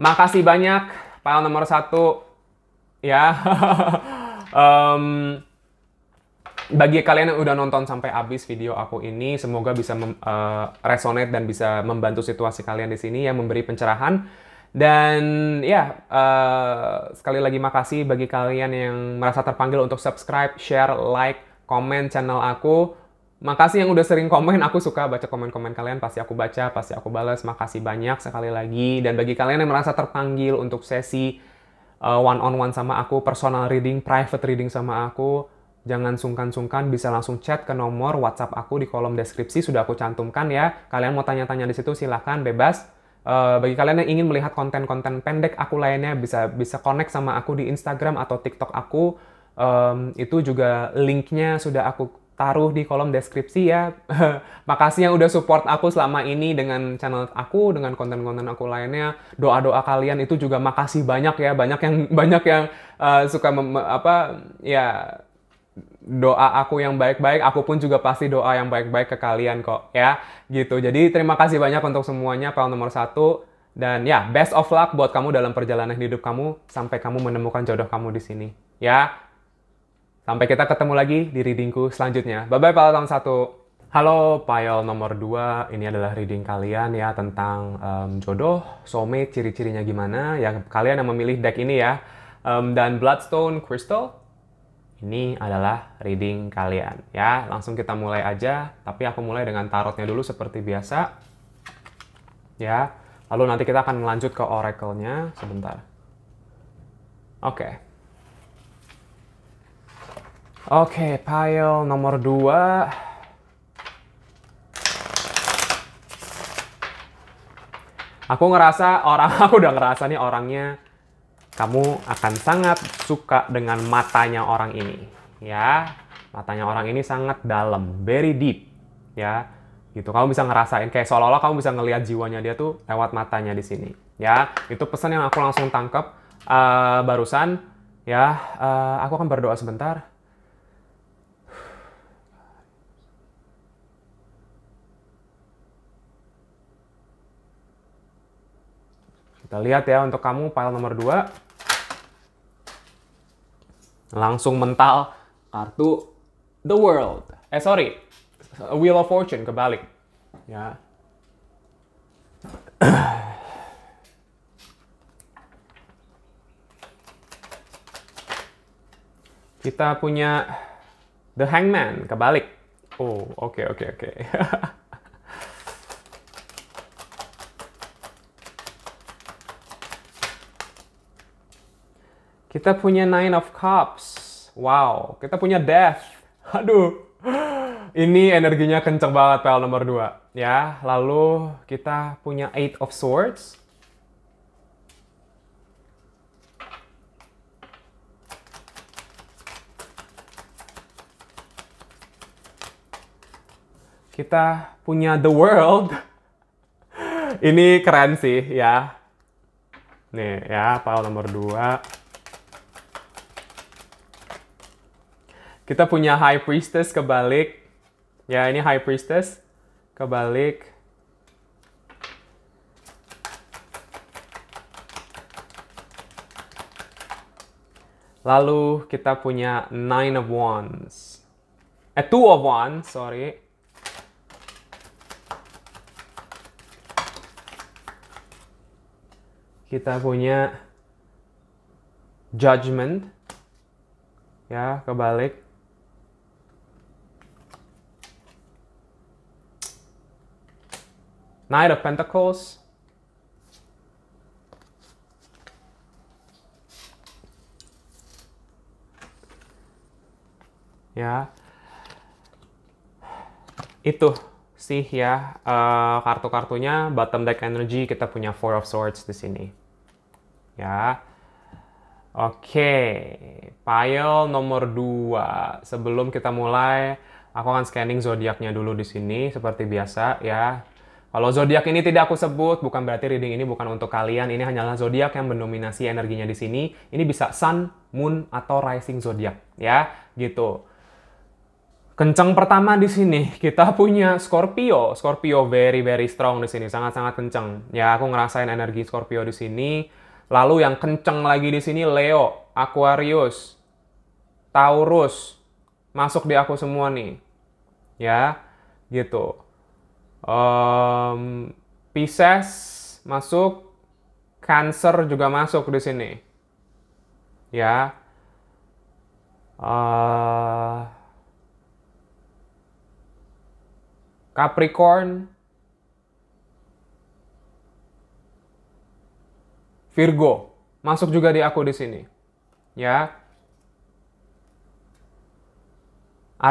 makasih banyak file nomor satu. Ya, um, bagi kalian yang udah nonton sampai habis video aku ini, semoga bisa uh, resonate dan bisa membantu situasi kalian di sini yang memberi pencerahan. Dan ya, uh, sekali lagi makasih bagi kalian yang merasa terpanggil untuk subscribe, share, like, komen channel aku. Makasih yang udah sering komen, aku suka baca komen-komen kalian, pasti aku baca, pasti aku balas. Makasih banyak sekali lagi. Dan bagi kalian yang merasa terpanggil untuk sesi uh, eh, one on one sama aku, personal reading, private reading sama aku, jangan sungkan-sungkan bisa langsung chat ke nomor WhatsApp aku di kolom deskripsi sudah aku cantumkan ya. Kalian mau tanya-tanya di situ silahkan bebas. Uh, bagi kalian yang ingin melihat konten-konten pendek aku lainnya bisa bisa connect sama aku di Instagram atau TikTok aku. Um, itu juga linknya sudah aku taruh di kolom deskripsi ya. Makasih yang udah support aku selama ini dengan channel aku, dengan konten-konten aku lainnya. Doa-doa kalian itu juga makasih banyak ya. Banyak yang banyak yang uh, suka mem, apa ya doa aku yang baik-baik, aku pun juga pasti doa yang baik-baik ke kalian kok ya. Gitu. Jadi terima kasih banyak untuk semuanya pel nomor satu dan ya best of luck buat kamu dalam perjalanan hidup kamu sampai kamu menemukan jodoh kamu di sini ya. Sampai kita ketemu lagi di readingku selanjutnya. Bye-bye Pak tahun satu Halo Payol nomor 2, ini adalah reading kalian ya tentang um, jodoh, soulmate, ciri-cirinya gimana. Ya kalian yang memilih deck ini ya. Um, dan Bloodstone Crystal, ini adalah reading kalian ya. Langsung kita mulai aja, tapi aku mulai dengan tarotnya dulu seperti biasa. Ya. Lalu nanti kita akan lanjut ke oracle-nya sebentar. Oke. Okay. Oke, okay, pile nomor 2. Aku ngerasa orang aku udah ngerasa nih orangnya kamu akan sangat suka dengan matanya orang ini. Ya, matanya orang ini sangat dalam, very deep, ya. Gitu. Kamu bisa ngerasain kayak seolah-olah kamu bisa ngelihat jiwanya dia tuh lewat matanya di sini. Ya, itu pesan yang aku langsung tangkep uh, barusan. Ya, uh, aku akan berdoa sebentar. Kita lihat ya untuk kamu file nomor 2. Langsung mental kartu The World. Eh sorry, Wheel of Fortune kebalik. Ya. Kita punya The Hangman kebalik. Oh, oke okay, oke okay, oke. Okay. Kita punya Nine of Cups. Wow. Kita punya Death. Aduh. Ini energinya kenceng banget pel nomor 2. Ya, lalu kita punya Eight of Swords. Kita punya The World. Ini keren sih ya. Nih ya, pal nomor 2. Kita punya High Priestess kebalik. Ya, ini High Priestess kebalik. Lalu kita punya Nine of Wands. Eh, Two of Wands, sorry. Kita punya Judgment. Ya, kebalik. Knight of Pentacles. Ya. Itu sih ya uh, kartu-kartunya bottom deck energy kita punya Four of Swords di sini. Ya. Oke, okay. file nomor dua. Sebelum kita mulai, aku akan scanning zodiaknya dulu di sini seperti biasa ya. Kalau zodiak ini tidak aku sebut, bukan berarti reading ini bukan untuk kalian. Ini hanyalah zodiak yang mendominasi energinya di sini. Ini bisa sun, moon, atau rising zodiak, ya, gitu. Kenceng pertama di sini kita punya Scorpio. Scorpio very very strong di sini, sangat-sangat kenceng. Ya, aku ngerasain energi Scorpio di sini. Lalu yang kenceng lagi di sini Leo, Aquarius, Taurus. Masuk di aku semua nih. Ya, gitu um, Pisces masuk, Cancer juga masuk di sini. Ya. Uh, Capricorn, Virgo masuk juga di aku di sini. Ya.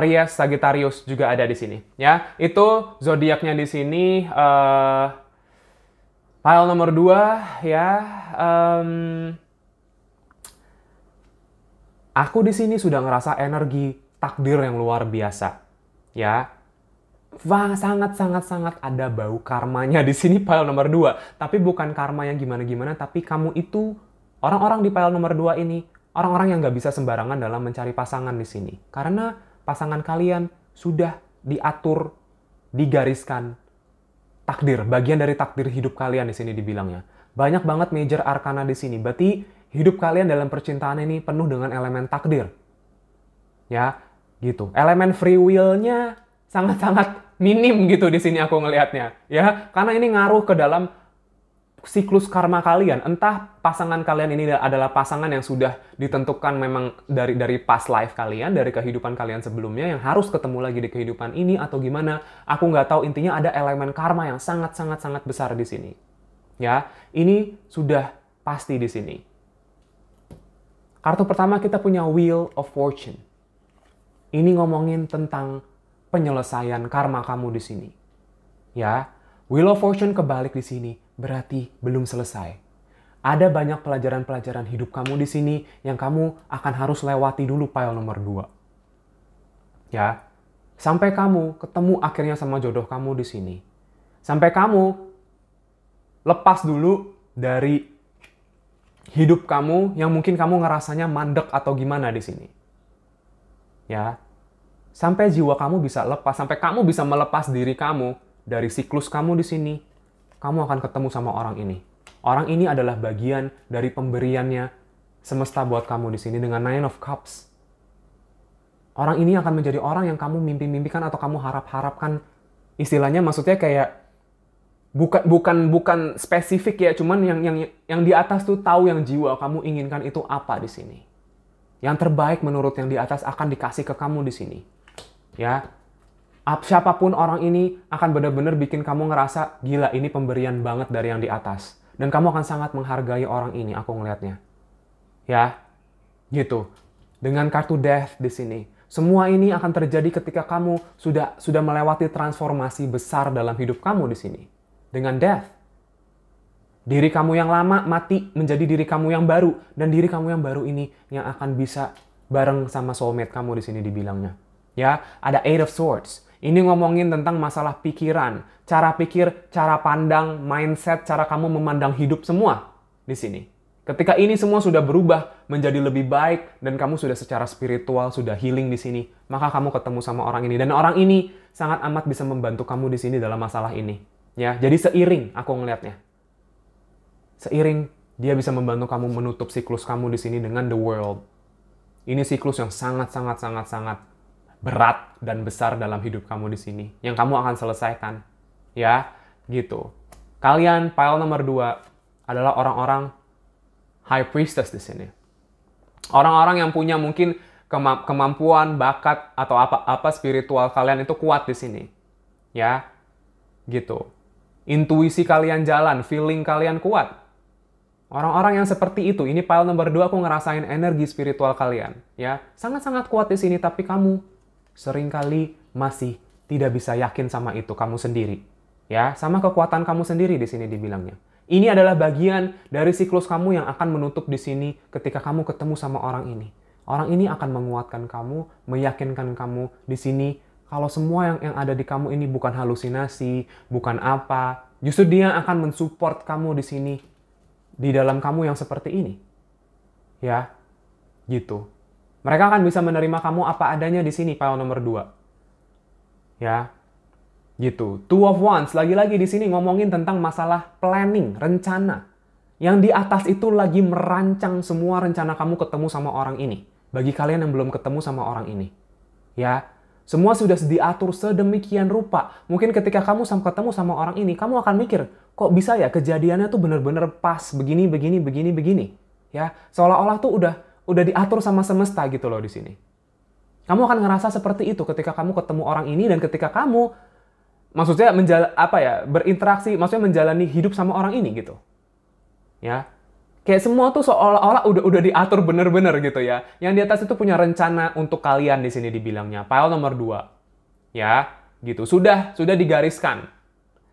Aries, Sagittarius juga ada di sini. Ya, itu zodiaknya di sini. Uh, pile nomor 2 ya. Um, aku di sini sudah ngerasa energi takdir yang luar biasa. Ya, Wah, sangat sangat sangat ada bau karmanya di sini file nomor 2. Tapi bukan karma yang gimana-gimana, tapi kamu itu orang-orang di file nomor 2 ini, orang-orang yang nggak bisa sembarangan dalam mencari pasangan di sini. Karena pasangan kalian sudah diatur, digariskan takdir, bagian dari takdir hidup kalian di sini dibilangnya. Banyak banget major arkana di sini. Berarti hidup kalian dalam percintaan ini penuh dengan elemen takdir. Ya, gitu. Elemen free will-nya sangat-sangat minim gitu di sini aku ngelihatnya, ya. Karena ini ngaruh ke dalam siklus karma kalian, entah pasangan kalian ini adalah pasangan yang sudah ditentukan memang dari dari past life kalian, dari kehidupan kalian sebelumnya yang harus ketemu lagi di kehidupan ini atau gimana, aku nggak tahu intinya ada elemen karma yang sangat sangat sangat besar di sini. Ya, ini sudah pasti di sini. Kartu pertama kita punya Wheel of Fortune. Ini ngomongin tentang penyelesaian karma kamu di sini. Ya, Wheel of Fortune kebalik di sini berarti belum selesai. Ada banyak pelajaran-pelajaran hidup kamu di sini yang kamu akan harus lewati dulu pile nomor 2. Ya. Sampai kamu ketemu akhirnya sama jodoh kamu di sini. Sampai kamu lepas dulu dari hidup kamu yang mungkin kamu ngerasanya mandek atau gimana di sini. Ya. Sampai jiwa kamu bisa lepas, sampai kamu bisa melepas diri kamu dari siklus kamu di sini, kamu akan ketemu sama orang ini. Orang ini adalah bagian dari pemberiannya semesta buat kamu di sini dengan Nine of Cups. Orang ini akan menjadi orang yang kamu mimpi-mimpikan atau kamu harap-harapkan. Istilahnya maksudnya kayak bukan bukan bukan spesifik ya, cuman yang yang yang di atas tuh tahu yang jiwa kamu inginkan itu apa di sini. Yang terbaik menurut yang di atas akan dikasih ke kamu di sini. Ya, siapapun orang ini akan benar-benar bikin kamu ngerasa gila ini pemberian banget dari yang di atas. Dan kamu akan sangat menghargai orang ini, aku ngelihatnya. Ya, gitu. Dengan kartu death di sini. Semua ini akan terjadi ketika kamu sudah sudah melewati transformasi besar dalam hidup kamu di sini. Dengan death. Diri kamu yang lama mati menjadi diri kamu yang baru. Dan diri kamu yang baru ini yang akan bisa bareng sama soulmate kamu di sini dibilangnya. Ya, ada Eight of Swords ini ngomongin tentang masalah pikiran, cara pikir, cara pandang, mindset, cara kamu memandang hidup semua di sini. Ketika ini semua sudah berubah menjadi lebih baik dan kamu sudah secara spiritual sudah healing di sini, maka kamu ketemu sama orang ini dan orang ini sangat amat bisa membantu kamu di sini dalam masalah ini. Ya, jadi seiring aku ngelihatnya. Seiring dia bisa membantu kamu menutup siklus kamu di sini dengan the world. Ini siklus yang sangat sangat sangat sangat berat dan besar dalam hidup kamu di sini yang kamu akan selesaikan. Ya, gitu. Kalian pile nomor dua adalah orang-orang high priestess di sini. Orang-orang yang punya mungkin kemampuan, bakat atau apa-apa spiritual kalian itu kuat di sini. Ya. Gitu. Intuisi kalian jalan, feeling kalian kuat. Orang-orang yang seperti itu, ini pile nomor dua aku ngerasain energi spiritual kalian, ya. Sangat-sangat kuat di sini tapi kamu seringkali masih tidak bisa yakin sama itu kamu sendiri. Ya, sama kekuatan kamu sendiri di sini dibilangnya. Ini adalah bagian dari siklus kamu yang akan menutup di sini ketika kamu ketemu sama orang ini. Orang ini akan menguatkan kamu, meyakinkan kamu di sini kalau semua yang yang ada di kamu ini bukan halusinasi, bukan apa. Justru dia akan mensupport kamu di sini di dalam kamu yang seperti ini. Ya. Gitu. Mereka akan bisa menerima kamu apa adanya di sini, pile nomor 2. Ya, gitu. Two of Wands, lagi-lagi di sini ngomongin tentang masalah planning, rencana. Yang di atas itu lagi merancang semua rencana kamu ketemu sama orang ini. Bagi kalian yang belum ketemu sama orang ini. Ya, semua sudah diatur sedemikian rupa. Mungkin ketika kamu sampai ketemu sama orang ini, kamu akan mikir, kok bisa ya kejadiannya tuh bener-bener pas, begini, begini, begini, begini. Ya, seolah-olah tuh udah udah diatur sama semesta gitu loh di sini. Kamu akan ngerasa seperti itu ketika kamu ketemu orang ini dan ketika kamu maksudnya menjala, apa ya, berinteraksi, maksudnya menjalani hidup sama orang ini gitu. Ya. Kayak semua tuh seolah-olah udah udah diatur bener-bener gitu ya. Yang di atas itu punya rencana untuk kalian di sini dibilangnya. File nomor 2. Ya, gitu. Sudah sudah digariskan.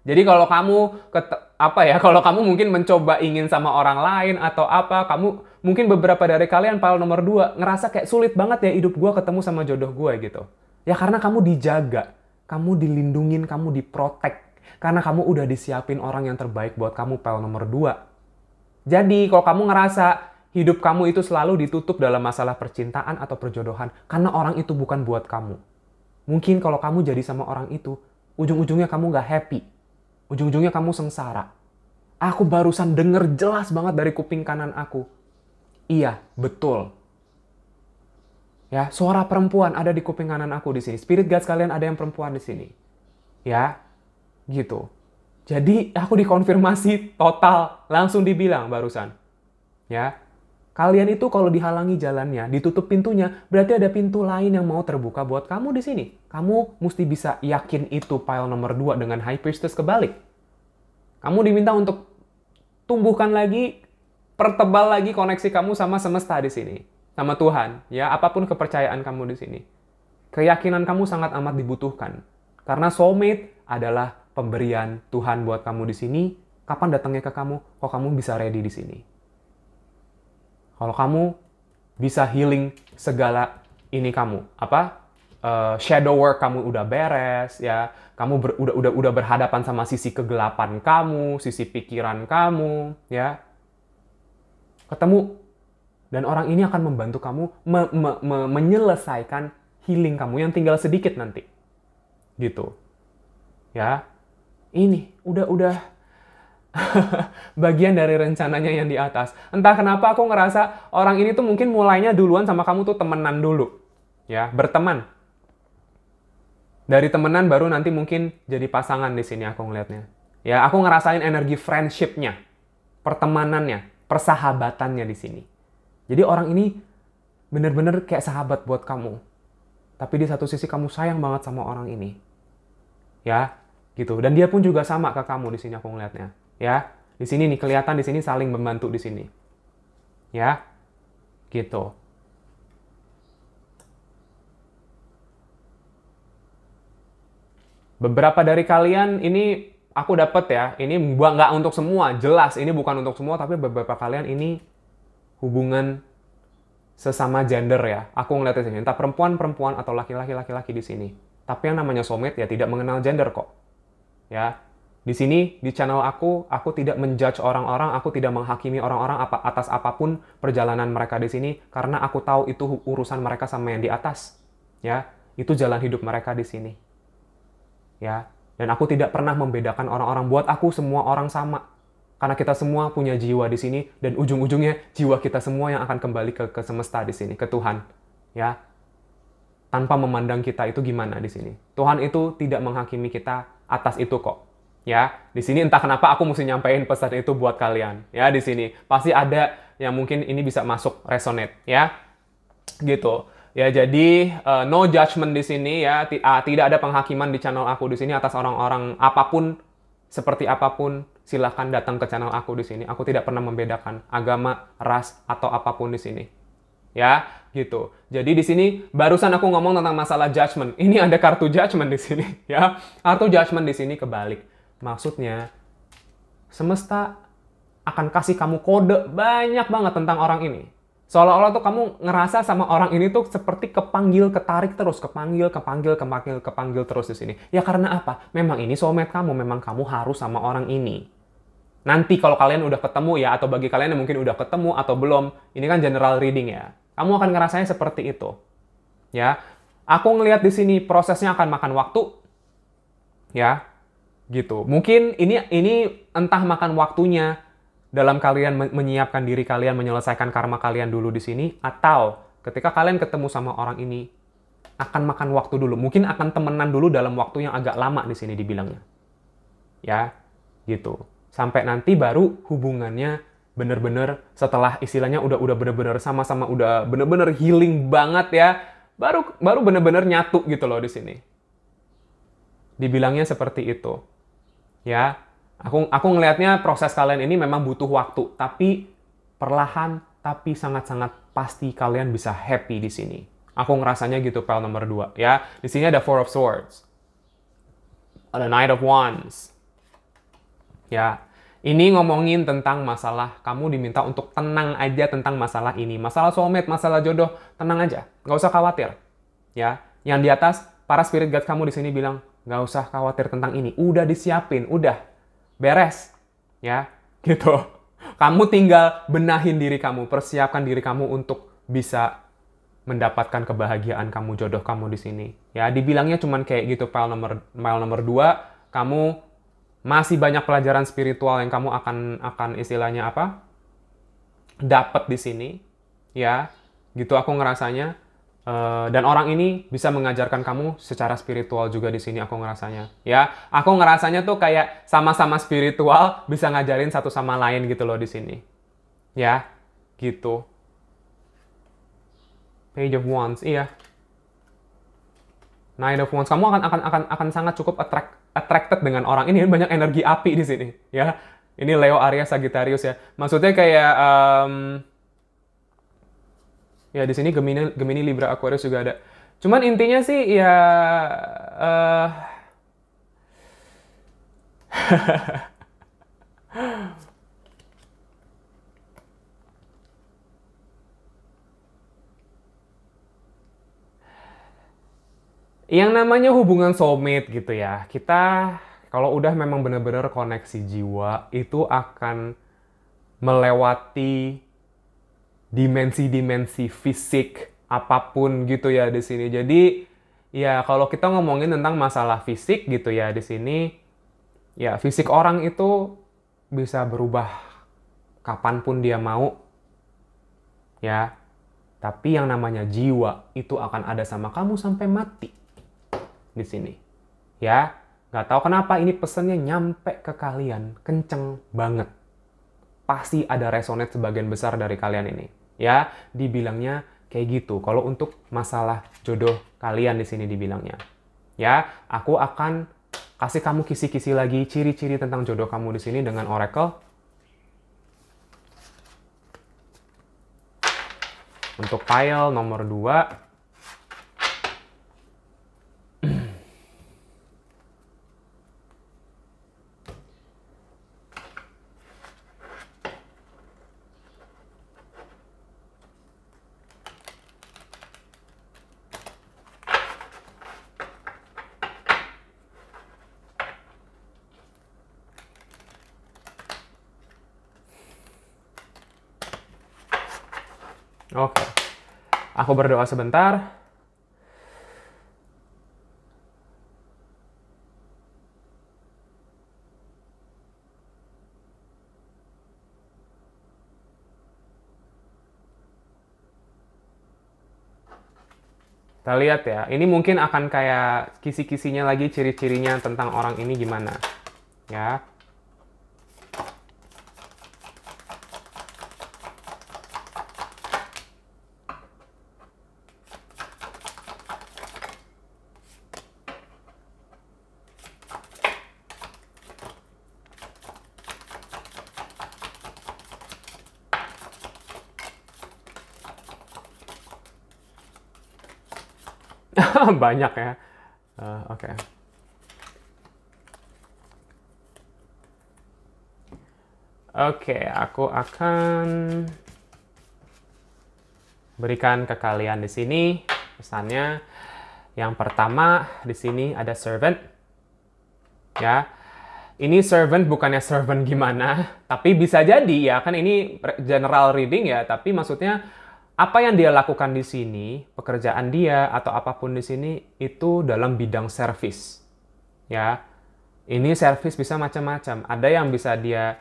Jadi kalau kamu apa ya, kalau kamu mungkin mencoba ingin sama orang lain atau apa, kamu mungkin beberapa dari kalian pal nomor dua ngerasa kayak sulit banget ya hidup gue ketemu sama jodoh gue gitu. Ya karena kamu dijaga, kamu dilindungin, kamu diprotek. Karena kamu udah disiapin orang yang terbaik buat kamu pal nomor dua. Jadi kalau kamu ngerasa hidup kamu itu selalu ditutup dalam masalah percintaan atau perjodohan karena orang itu bukan buat kamu. Mungkin kalau kamu jadi sama orang itu, ujung-ujungnya kamu nggak happy. Ujung-ujungnya kamu sengsara. Aku barusan denger jelas banget dari kuping kanan aku iya, betul. Ya, suara perempuan ada di kuping kanan aku di sini. Spirit guide kalian ada yang perempuan di sini. Ya, gitu. Jadi aku dikonfirmasi total, langsung dibilang barusan. Ya, kalian itu kalau dihalangi jalannya, ditutup pintunya, berarti ada pintu lain yang mau terbuka buat kamu di sini. Kamu mesti bisa yakin itu pile nomor 2 dengan High Priestess kebalik. Kamu diminta untuk tumbuhkan lagi pertebal lagi koneksi kamu sama semesta di sini, sama Tuhan, ya apapun kepercayaan kamu di sini. Keyakinan kamu sangat amat dibutuhkan. Karena soulmate adalah pemberian Tuhan buat kamu di sini. Kapan datangnya ke kamu? Kok kamu bisa ready di sini? Kalau kamu bisa healing segala ini kamu, apa uh, shadow work kamu udah beres, ya kamu ber, udah udah udah berhadapan sama sisi kegelapan kamu, sisi pikiran kamu, ya ketemu dan orang ini akan membantu kamu me me me menyelesaikan healing kamu yang tinggal sedikit nanti gitu ya ini udah udah bagian dari rencananya yang di atas entah kenapa aku ngerasa orang ini tuh mungkin mulainya duluan sama kamu tuh temenan dulu ya berteman dari temenan baru nanti mungkin jadi pasangan di sini aku ngelihatnya ya aku ngerasain energi friendshipnya pertemanannya persahabatannya di sini. Jadi orang ini bener-bener kayak sahabat buat kamu. Tapi di satu sisi kamu sayang banget sama orang ini. Ya, gitu. Dan dia pun juga sama ke kamu di sini aku ngelihatnya. Ya, di sini nih kelihatan di sini saling membantu di sini. Ya, gitu. Beberapa dari kalian ini aku dapat ya, ini nggak untuk semua, jelas ini bukan untuk semua, tapi beberapa kalian ini hubungan sesama gender ya. Aku ngeliat di sini, entah perempuan-perempuan atau laki-laki laki-laki di sini. Tapi yang namanya somit ya tidak mengenal gender kok. Ya. Di sini di channel aku, aku tidak menjudge orang-orang, aku tidak menghakimi orang-orang apa atas apapun perjalanan mereka di sini karena aku tahu itu urusan mereka sama yang di atas. Ya, itu jalan hidup mereka di sini. Ya, dan aku tidak pernah membedakan orang-orang. Buat aku semua orang sama. Karena kita semua punya jiwa di sini dan ujung-ujungnya jiwa kita semua yang akan kembali ke, ke semesta di sini, ke Tuhan. Ya. Tanpa memandang kita itu gimana di sini. Tuhan itu tidak menghakimi kita atas itu kok. Ya, di sini entah kenapa aku mesti nyampein pesan itu buat kalian. Ya, di sini pasti ada yang mungkin ini bisa masuk resonate, ya. Gitu. Ya, jadi uh, no judgment di sini ya, T uh, ah, tidak ada penghakiman di channel aku di sini atas orang-orang apapun seperti apapun, silahkan datang ke channel aku di sini. Aku tidak pernah membedakan agama, ras atau apapun di sini. Ya, gitu. Jadi di sini barusan aku ngomong tentang masalah judgment. Ini ada kartu judgment di sini, ya. Kartu judgment di sini kebalik. Maksudnya semesta akan kasih kamu kode banyak banget tentang orang ini seolah-olah tuh kamu ngerasa sama orang ini tuh seperti kepanggil, ketarik terus, kepanggil, kepanggil, kepanggil, kepanggil terus di sini. Ya karena apa? Memang ini somet kamu, memang kamu harus sama orang ini. Nanti kalau kalian udah ketemu ya, atau bagi kalian yang mungkin udah ketemu atau belum, ini kan general reading ya. Kamu akan ngerasanya seperti itu. Ya, aku ngelihat di sini prosesnya akan makan waktu. Ya, gitu. Mungkin ini ini entah makan waktunya, dalam kalian menyiapkan diri kalian menyelesaikan karma kalian dulu di sini atau ketika kalian ketemu sama orang ini akan makan waktu dulu mungkin akan temenan dulu dalam waktu yang agak lama di sini dibilangnya ya gitu sampai nanti baru hubungannya bener-bener setelah istilahnya udah udah bener-bener sama-sama udah bener-bener healing banget ya baru baru bener-bener nyatu gitu loh di sini dibilangnya seperti itu ya Aku aku ngelihatnya proses kalian ini memang butuh waktu, tapi perlahan tapi sangat-sangat pasti kalian bisa happy di sini. Aku ngerasanya gitu pel nomor 2 ya. Di sini ada Four of Swords. Ada Knight of Wands. Ya, ini ngomongin tentang masalah kamu diminta untuk tenang aja tentang masalah ini. Masalah soulmate, masalah jodoh, tenang aja. Nggak usah khawatir. Ya, yang di atas para spirit guide kamu di sini bilang nggak usah khawatir tentang ini. Udah disiapin, udah beres ya gitu kamu tinggal benahin diri kamu persiapkan diri kamu untuk bisa mendapatkan kebahagiaan kamu jodoh kamu di sini ya dibilangnya cuman kayak gitu file nomor file nomor dua kamu masih banyak pelajaran spiritual yang kamu akan akan istilahnya apa dapat di sini ya gitu aku ngerasanya Eh, dan orang ini bisa mengajarkan kamu secara spiritual juga di sini aku ngerasanya ya aku ngerasanya tuh kayak sama-sama spiritual bisa ngajarin satu sama lain gitu loh di sini ya gitu page of wands iya nine of wands kamu akan akan akan akan sangat cukup attract attracted dengan orang ini banyak energi api di sini ya ini Leo Aries Sagittarius ya maksudnya kayak um, Ya di sini Gemini Gemini Libra Aquarius juga ada. Cuman intinya sih ya uh, yang namanya hubungan soulmate gitu ya. Kita kalau udah memang benar-benar koneksi jiwa itu akan melewati dimensi-dimensi fisik apapun gitu ya di sini. Jadi ya kalau kita ngomongin tentang masalah fisik gitu ya di sini ya fisik orang itu bisa berubah kapanpun dia mau ya tapi yang namanya jiwa itu akan ada sama kamu sampai mati di sini ya nggak tahu kenapa ini pesannya nyampe ke kalian kenceng banget pasti ada resonate sebagian besar dari kalian ini ya dibilangnya kayak gitu. Kalau untuk masalah jodoh kalian di sini dibilangnya. Ya, aku akan kasih kamu kisi-kisi lagi ciri-ciri tentang jodoh kamu di sini dengan oracle. Untuk file nomor 2 Oke. Okay. Aku berdoa sebentar. Kita lihat ya, ini mungkin akan kayak kisi-kisinya lagi ciri-cirinya tentang orang ini gimana. Ya. banyak ya. Uh, Oke. Okay. Oke, okay, aku akan berikan ke kalian di sini pesannya. Yang pertama di sini ada servant. Ya. Ini servant bukannya servant gimana, tapi bisa jadi ya kan ini general reading ya, tapi maksudnya apa yang dia lakukan di sini, pekerjaan dia atau apapun di sini itu dalam bidang service Ya. Ini service bisa macam-macam. Ada yang bisa dia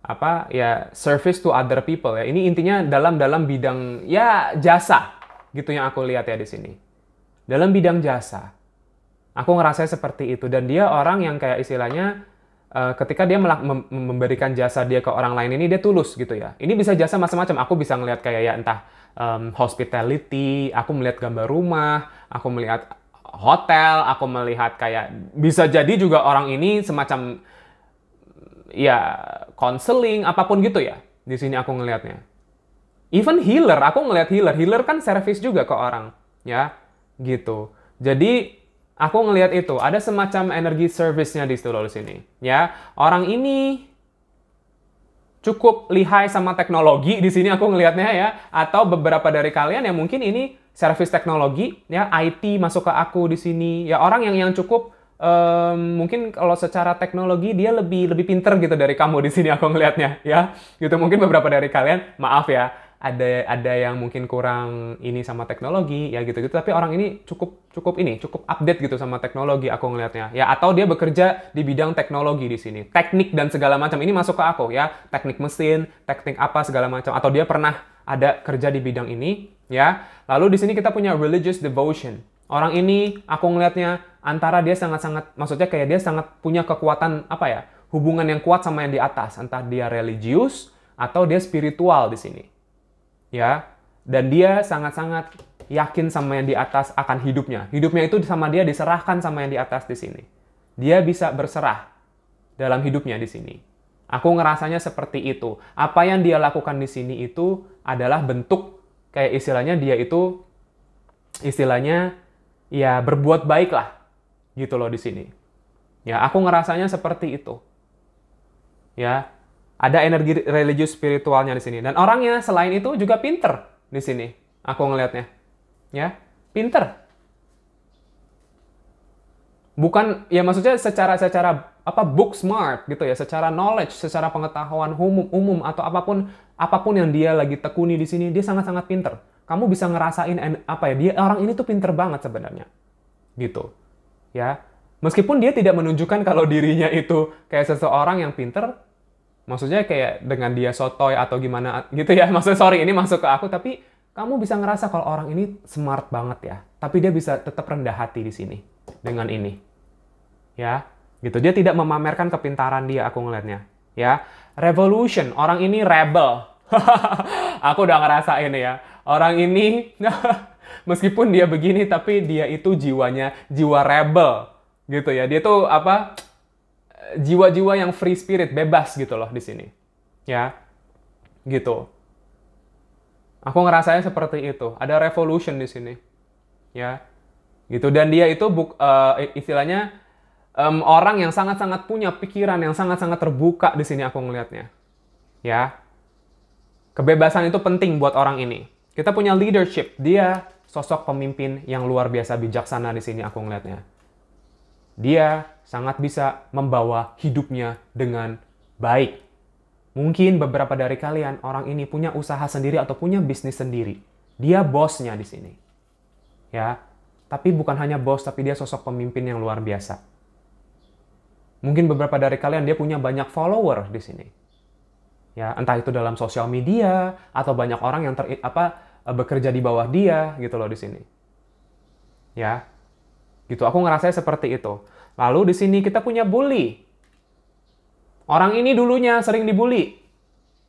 apa ya service to other people ya. Ini intinya dalam dalam bidang ya jasa gitu yang aku lihat ya di sini. Dalam bidang jasa. Aku ngerasa seperti itu dan dia orang yang kayak istilahnya eh, ketika dia memberikan jasa dia ke orang lain ini dia tulus gitu ya. Ini bisa jasa macam-macam. Aku bisa ngelihat kayak ya entah um, hospitality, aku melihat gambar rumah, aku melihat hotel, aku melihat kayak bisa jadi juga orang ini semacam ya konseling apapun gitu ya. Di sini aku ngelihatnya. Even healer, aku ngelihat healer. Healer kan service juga ke orang, ya. Gitu. Jadi aku ngelihat itu, ada semacam energi service-nya di situ sini, ya. Orang ini cukup lihai sama teknologi di sini aku ngelihatnya ya atau beberapa dari kalian yang mungkin ini service teknologi ya IT masuk ke aku di sini ya orang yang yang cukup um, mungkin kalau secara teknologi dia lebih lebih pinter gitu dari kamu di sini aku ngelihatnya ya gitu mungkin beberapa dari kalian maaf ya ada ada yang mungkin kurang ini sama teknologi ya gitu gitu tapi orang ini cukup cukup ini cukup update gitu sama teknologi aku ngelihatnya ya atau dia bekerja di bidang teknologi di sini teknik dan segala macam ini masuk ke aku ya teknik mesin teknik apa segala macam atau dia pernah ada kerja di bidang ini ya lalu di sini kita punya religious devotion orang ini aku ngelihatnya antara dia sangat-sangat maksudnya kayak dia sangat punya kekuatan apa ya hubungan yang kuat sama yang di atas entah dia religius atau dia spiritual di sini ya dan dia sangat-sangat yakin sama yang di atas akan hidupnya hidupnya itu sama dia diserahkan sama yang di atas di sini dia bisa berserah dalam hidupnya di sini aku ngerasanya seperti itu apa yang dia lakukan di sini itu adalah bentuk kayak istilahnya dia itu istilahnya ya berbuat baik lah gitu loh di sini ya aku ngerasanya seperti itu ya ada energi religius spiritualnya di sini. Dan orangnya selain itu juga pinter di sini. Aku ngelihatnya. Ya, pinter. Bukan, ya maksudnya secara secara apa book smart gitu ya, secara knowledge, secara pengetahuan umum, umum atau apapun apapun yang dia lagi tekuni di sini, dia sangat-sangat pinter. Kamu bisa ngerasain apa ya, dia orang ini tuh pinter banget sebenarnya. Gitu. Ya, Meskipun dia tidak menunjukkan kalau dirinya itu kayak seseorang yang pinter, maksudnya kayak dengan dia sotoy atau gimana gitu ya maksudnya sorry ini masuk ke aku tapi kamu bisa ngerasa kalau orang ini smart banget ya tapi dia bisa tetap rendah hati di sini dengan ini ya gitu dia tidak memamerkan kepintaran dia aku ngelihatnya ya revolution orang ini rebel aku udah ngerasa ini ya orang ini meskipun dia begini tapi dia itu jiwanya jiwa rebel gitu ya dia tuh apa jiwa-jiwa yang free spirit, bebas gitu loh di sini. Ya. Gitu. Aku ngerasanya seperti itu. Ada revolution di sini. Ya. Gitu dan dia itu buk, uh, istilahnya um, orang yang sangat-sangat punya pikiran yang sangat-sangat terbuka di sini aku ngelihatnya. Ya. Kebebasan itu penting buat orang ini. Kita punya leadership, dia sosok pemimpin yang luar biasa bijaksana di sini aku ngelihatnya dia sangat bisa membawa hidupnya dengan baik. Mungkin beberapa dari kalian orang ini punya usaha sendiri atau punya bisnis sendiri. Dia bosnya di sini. Ya. Tapi bukan hanya bos, tapi dia sosok pemimpin yang luar biasa. Mungkin beberapa dari kalian dia punya banyak follower di sini. Ya, entah itu dalam sosial media atau banyak orang yang ter, apa eh, bekerja di bawah dia gitu loh di sini. Ya, Gitu, aku ngerasa seperti itu. Lalu di sini kita punya bully. Orang ini dulunya sering dibully.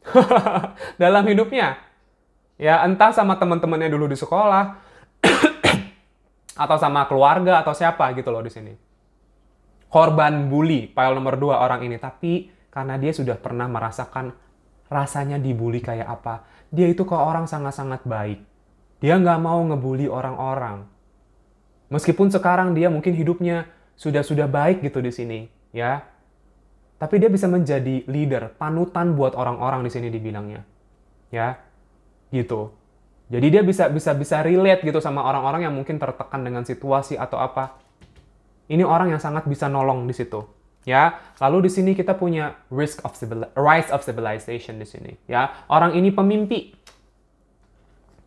Dalam hidupnya. Ya, entah sama teman-temannya dulu di sekolah, atau sama keluarga, atau siapa gitu loh di sini. Korban bully, file nomor dua orang ini. Tapi karena dia sudah pernah merasakan rasanya dibully kayak apa. Dia itu ke orang sangat-sangat baik. Dia nggak mau ngebully orang-orang Meskipun sekarang dia mungkin hidupnya sudah-sudah baik gitu di sini, ya. Tapi dia bisa menjadi leader, panutan buat orang-orang di sini dibilangnya. Ya. Gitu. Jadi dia bisa bisa bisa relate gitu sama orang-orang yang mungkin tertekan dengan situasi atau apa. Ini orang yang sangat bisa nolong di situ. Ya. Lalu di sini kita punya risk of rise of civilization di sini, ya. Orang ini pemimpi.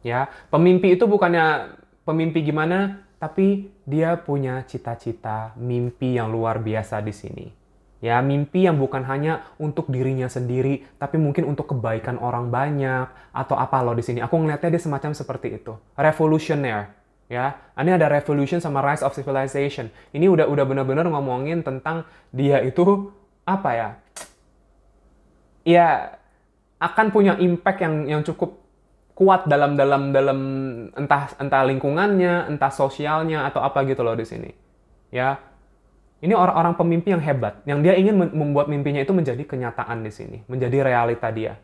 Ya, pemimpi itu bukannya pemimpi gimana tapi dia punya cita-cita, mimpi yang luar biasa di sini. Ya, mimpi yang bukan hanya untuk dirinya sendiri, tapi mungkin untuk kebaikan orang banyak atau apa loh di sini. Aku ngeliatnya dia semacam seperti itu, revolutionary. Ya, ini ada revolution sama rise of civilization. Ini udah udah bener benar ngomongin tentang dia itu apa ya? Ya akan punya impact yang yang cukup kuat dalam dalam dalam entah entah lingkungannya, entah sosialnya atau apa gitu loh di sini. Ya. Ini orang-orang pemimpin yang hebat, yang dia ingin membuat mimpinya itu menjadi kenyataan di sini, menjadi realita dia.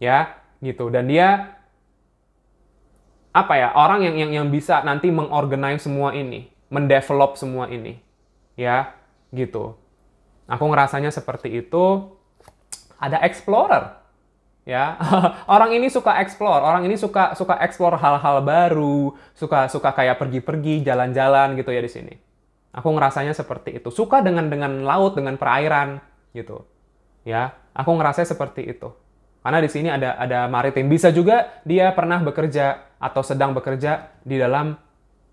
Ya, gitu. Dan dia apa ya, orang yang yang yang bisa nanti mengorganize semua ini, mendevelop semua ini. Ya, gitu. Aku ngerasanya seperti itu. Ada explorer ya orang ini suka explore orang ini suka suka explore hal-hal baru suka suka kayak pergi-pergi jalan-jalan gitu ya di sini aku ngerasanya seperti itu suka dengan dengan laut dengan perairan gitu ya aku ngerasa seperti itu karena di sini ada ada maritim bisa juga dia pernah bekerja atau sedang bekerja di dalam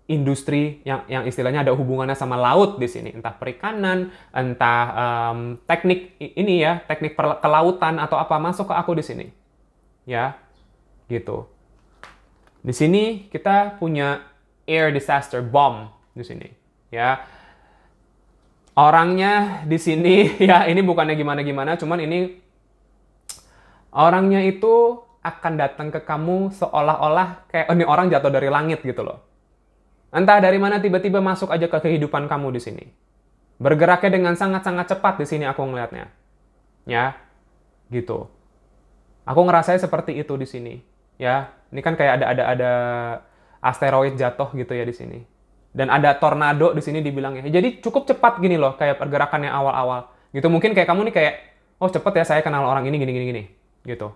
industri yang yang istilahnya ada hubungannya sama laut di sini entah perikanan entah um, teknik ini ya teknik kelautan atau apa masuk ke aku di sini ya gitu di sini kita punya air disaster bomb di sini ya orangnya di sini ya ini bukannya gimana gimana cuman ini orangnya itu akan datang ke kamu seolah-olah kayak oh, ini orang jatuh dari langit gitu loh Entah dari mana tiba-tiba masuk aja ke kehidupan kamu di sini. Bergeraknya dengan sangat-sangat cepat di sini aku ngelihatnya. Ya, gitu. Aku ngerasanya seperti itu di sini. Ya, ini kan kayak ada ada ada asteroid jatuh gitu ya di sini. Dan ada tornado di sini dibilangnya. Jadi cukup cepat gini loh kayak pergerakannya awal-awal. Gitu mungkin kayak kamu nih kayak oh cepet ya saya kenal orang ini gini gini gini gitu.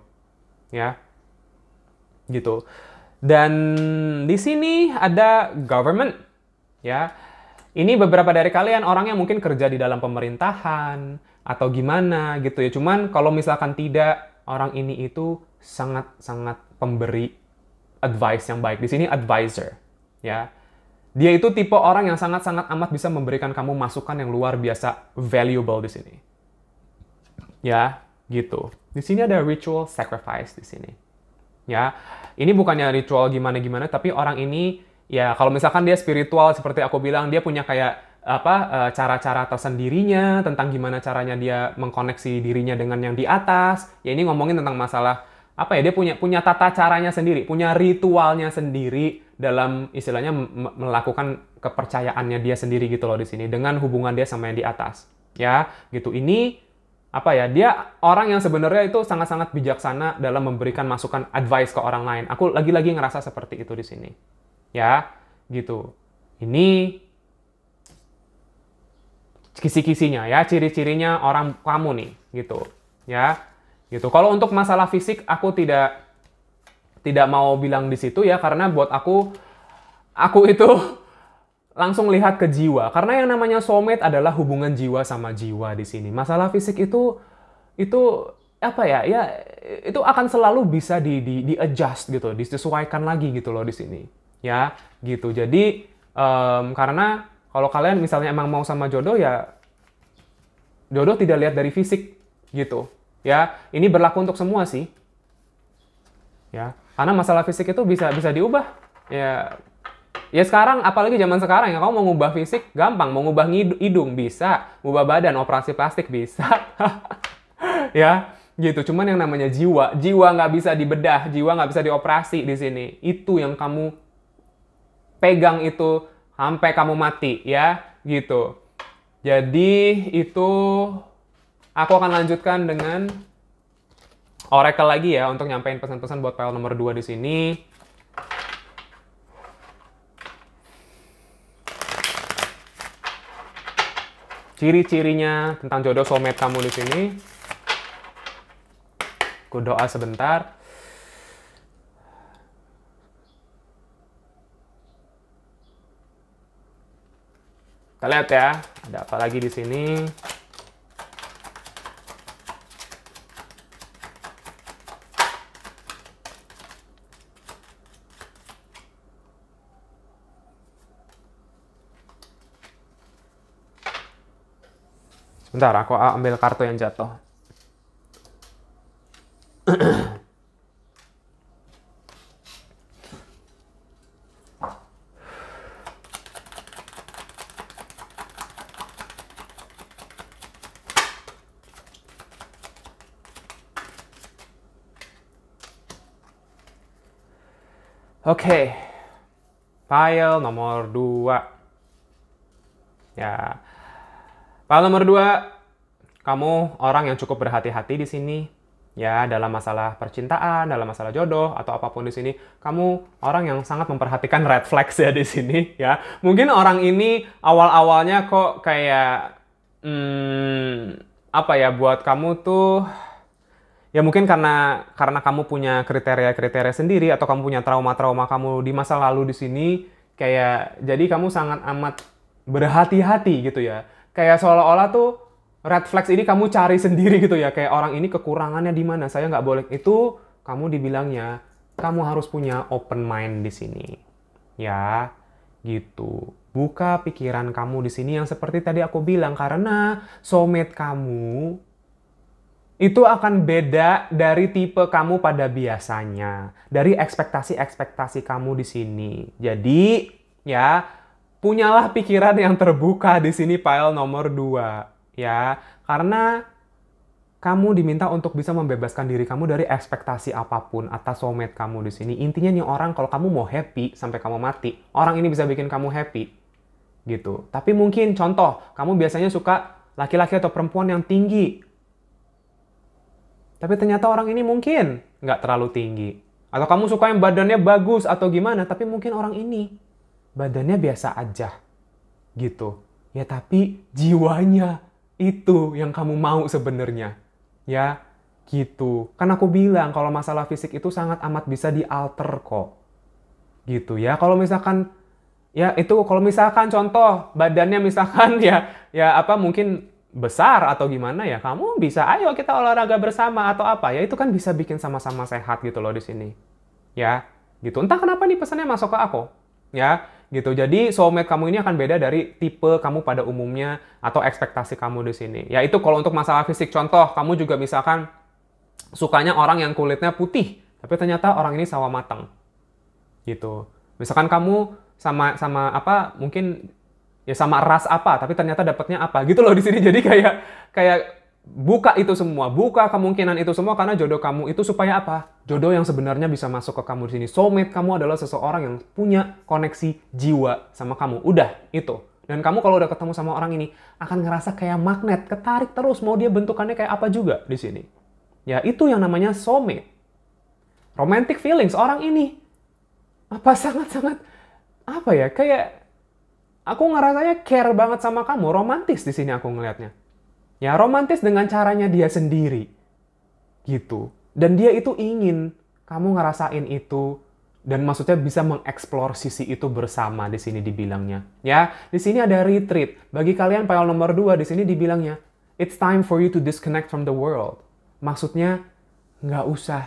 Ya. Gitu dan di sini ada government, ya. Ini beberapa dari kalian orang yang mungkin kerja di dalam pemerintahan atau gimana gitu ya. Cuman kalau misalkan tidak, orang ini itu sangat-sangat pemberi advice yang baik. Di sini advisor, ya. Dia itu tipe orang yang sangat-sangat amat bisa memberikan kamu masukan yang luar biasa valuable di sini. Ya, gitu. Di sini ada ritual sacrifice di sini ya ini bukannya ritual gimana gimana tapi orang ini ya kalau misalkan dia spiritual seperti aku bilang dia punya kayak apa eh, cara-cara tersendirinya tentang gimana caranya dia mengkoneksi dirinya dengan yang di atas ya ini ngomongin tentang masalah apa ya dia punya punya tata caranya sendiri punya ritualnya sendiri dalam istilahnya melakukan kepercayaannya dia sendiri gitu loh di sini dengan hubungan dia sama yang di atas ya gitu ini apa ya dia orang yang sebenarnya itu sangat-sangat bijaksana dalam memberikan masukan advice ke orang lain aku lagi-lagi ngerasa seperti itu di sini ya gitu ini kisi-kisinya ya ciri-cirinya orang kamu nih gitu ya gitu kalau untuk masalah fisik aku tidak tidak mau bilang di situ ya karena buat aku aku itu langsung lihat ke jiwa karena yang namanya soulmate adalah hubungan jiwa sama jiwa di sini masalah fisik itu itu apa ya ya itu akan selalu bisa di di, di adjust gitu disesuaikan lagi gitu loh di sini ya gitu jadi um, karena kalau kalian misalnya emang mau sama jodoh ya jodoh tidak lihat dari fisik gitu ya ini berlaku untuk semua sih ya karena masalah fisik itu bisa bisa diubah ya Ya sekarang, apalagi zaman sekarang ya, kamu mau ngubah fisik gampang, mau ngubah hidung bisa, ngubah badan, operasi plastik bisa, ya gitu. Cuman yang namanya jiwa, jiwa nggak bisa dibedah, jiwa nggak bisa dioperasi di sini. Itu yang kamu pegang itu sampai kamu mati, ya gitu. Jadi itu aku akan lanjutkan dengan Oracle lagi ya untuk nyampein pesan-pesan buat file nomor 2 di sini. ciri-cirinya tentang jodoh soulmate kamu di sini. Ku doa sebentar. Kita lihat ya, ada apa lagi di sini. Bentar, aku ambil kartu yang jatuh. Oke, okay. file nomor 2. Ya, File nomor dua, kamu orang yang cukup berhati-hati di sini ya dalam masalah percintaan, dalam masalah jodoh atau apapun di sini, kamu orang yang sangat memperhatikan red flags ya di sini ya. Mungkin orang ini awal-awalnya kok kayak hmm, apa ya buat kamu tuh ya mungkin karena karena kamu punya kriteria-kriteria sendiri atau kamu punya trauma-trauma kamu di masa lalu di sini kayak jadi kamu sangat amat berhati-hati gitu ya kayak seolah-olah tuh red flags ini kamu cari sendiri gitu ya kayak orang ini kekurangannya di mana saya nggak boleh itu kamu dibilangnya kamu harus punya open mind di sini ya gitu buka pikiran kamu di sini yang seperti tadi aku bilang karena soulmate kamu itu akan beda dari tipe kamu pada biasanya dari ekspektasi ekspektasi kamu di sini jadi ya punyalah pikiran yang terbuka di sini file nomor 2 ya karena kamu diminta untuk bisa membebaskan diri kamu dari ekspektasi apapun atas soulmate kamu di sini. Intinya nih orang kalau kamu mau happy sampai kamu mati, orang ini bisa bikin kamu happy. Gitu. Tapi mungkin contoh, kamu biasanya suka laki-laki atau perempuan yang tinggi. Tapi ternyata orang ini mungkin nggak terlalu tinggi. Atau kamu suka yang badannya bagus atau gimana, tapi mungkin orang ini badannya biasa aja gitu. Ya tapi jiwanya itu yang kamu mau sebenarnya. Ya gitu. Kan aku bilang kalau masalah fisik itu sangat amat bisa dialter kok. Gitu ya. Kalau misalkan ya itu kalau misalkan contoh badannya misalkan ya ya apa mungkin besar atau gimana ya kamu bisa ayo kita olahraga bersama atau apa ya itu kan bisa bikin sama-sama sehat gitu loh di sini ya gitu entah kenapa nih pesannya masuk ke aku ya gitu. Jadi soulmate kamu ini akan beda dari tipe kamu pada umumnya atau ekspektasi kamu di sini. ya itu kalau untuk masalah fisik contoh, kamu juga misalkan sukanya orang yang kulitnya putih, tapi ternyata orang ini sawah matang. Gitu. Misalkan kamu sama sama apa mungkin ya sama ras apa tapi ternyata dapatnya apa gitu loh di sini jadi kayak kayak buka itu semua, buka kemungkinan itu semua karena jodoh kamu itu supaya apa? Jodoh yang sebenarnya bisa masuk ke kamu di sini. Soulmate kamu adalah seseorang yang punya koneksi jiwa sama kamu. Udah, itu. Dan kamu kalau udah ketemu sama orang ini akan ngerasa kayak magnet, ketarik terus mau dia bentukannya kayak apa juga di sini. Ya, itu yang namanya soulmate. Romantic feelings orang ini apa sangat-sangat apa ya kayak aku ngerasanya care banget sama kamu, romantis di sini aku ngelihatnya Ya, romantis dengan caranya dia sendiri. Gitu. Dan dia itu ingin kamu ngerasain itu dan maksudnya bisa mengeksplor sisi itu bersama di sini dibilangnya. Ya, di sini ada retreat. Bagi kalian file nomor dua di sini dibilangnya, it's time for you to disconnect from the world. Maksudnya nggak usah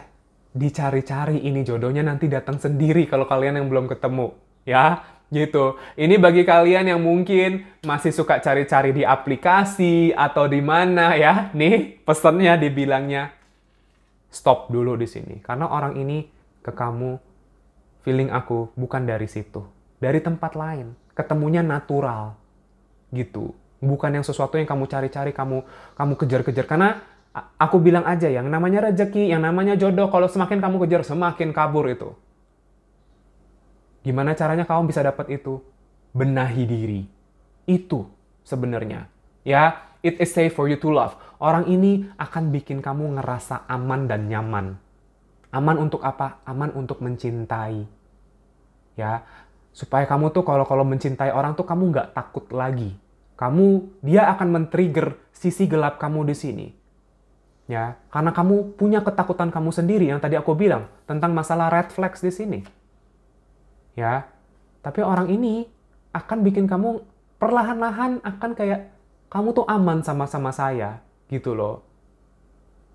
dicari-cari ini jodohnya nanti datang sendiri kalau kalian yang belum ketemu ya gitu. Ini bagi kalian yang mungkin masih suka cari-cari di aplikasi atau di mana ya. Nih, pesannya dibilangnya stop dulu di sini karena orang ini ke kamu feeling aku bukan dari situ, dari tempat lain. Ketemunya natural gitu. Bukan yang sesuatu yang kamu cari-cari, kamu kamu kejar-kejar karena aku bilang aja yang namanya rezeki, yang namanya jodoh kalau semakin kamu kejar semakin kabur itu. Gimana caranya kamu bisa dapat itu? Benahi diri. Itu sebenarnya. Ya, it is safe for you to love. Orang ini akan bikin kamu ngerasa aman dan nyaman. Aman untuk apa? Aman untuk mencintai. Ya, supaya kamu tuh kalau kalau mencintai orang tuh kamu nggak takut lagi. Kamu dia akan men-trigger sisi gelap kamu di sini. Ya, karena kamu punya ketakutan kamu sendiri yang tadi aku bilang tentang masalah red flags di sini ya. Tapi orang ini akan bikin kamu perlahan-lahan akan kayak kamu tuh aman sama-sama saya gitu loh.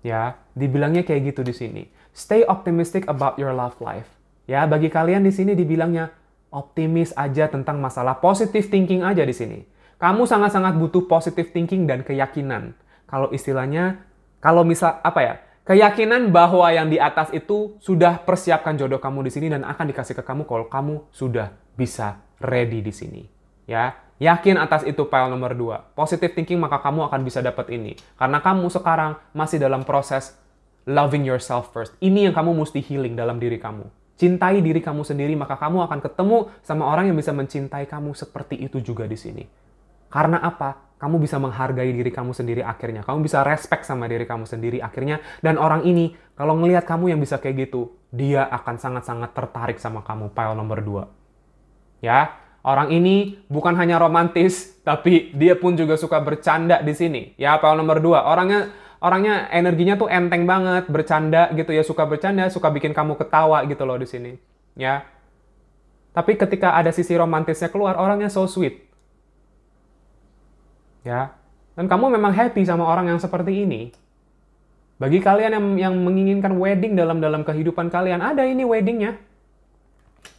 Ya, dibilangnya kayak gitu di sini. Stay optimistic about your love life. Ya, bagi kalian di sini dibilangnya optimis aja tentang masalah positive thinking aja di sini. Kamu sangat-sangat butuh positive thinking dan keyakinan. Kalau istilahnya, kalau misal apa ya? Keyakinan bahwa yang di atas itu sudah persiapkan jodoh kamu di sini dan akan dikasih ke kamu kalau kamu sudah bisa ready di sini. Ya, yakin atas itu file nomor dua. Positive thinking maka kamu akan bisa dapat ini. Karena kamu sekarang masih dalam proses loving yourself first. Ini yang kamu mesti healing dalam diri kamu. Cintai diri kamu sendiri maka kamu akan ketemu sama orang yang bisa mencintai kamu seperti itu juga di sini. Karena apa? Kamu bisa menghargai diri kamu sendiri akhirnya. Kamu bisa respect sama diri kamu sendiri akhirnya. Dan orang ini, kalau ngelihat kamu yang bisa kayak gitu, dia akan sangat-sangat tertarik sama kamu. Pile nomor dua. Ya, Orang ini bukan hanya romantis, tapi dia pun juga suka bercanda di sini. Ya, pile nomor dua. Orangnya orangnya energinya tuh enteng banget, bercanda gitu ya, suka bercanda, suka bikin kamu ketawa gitu loh di sini. Ya. Tapi ketika ada sisi romantisnya keluar, orangnya so sweet ya dan kamu memang happy sama orang yang seperti ini bagi kalian yang yang menginginkan wedding dalam dalam kehidupan kalian ada ini weddingnya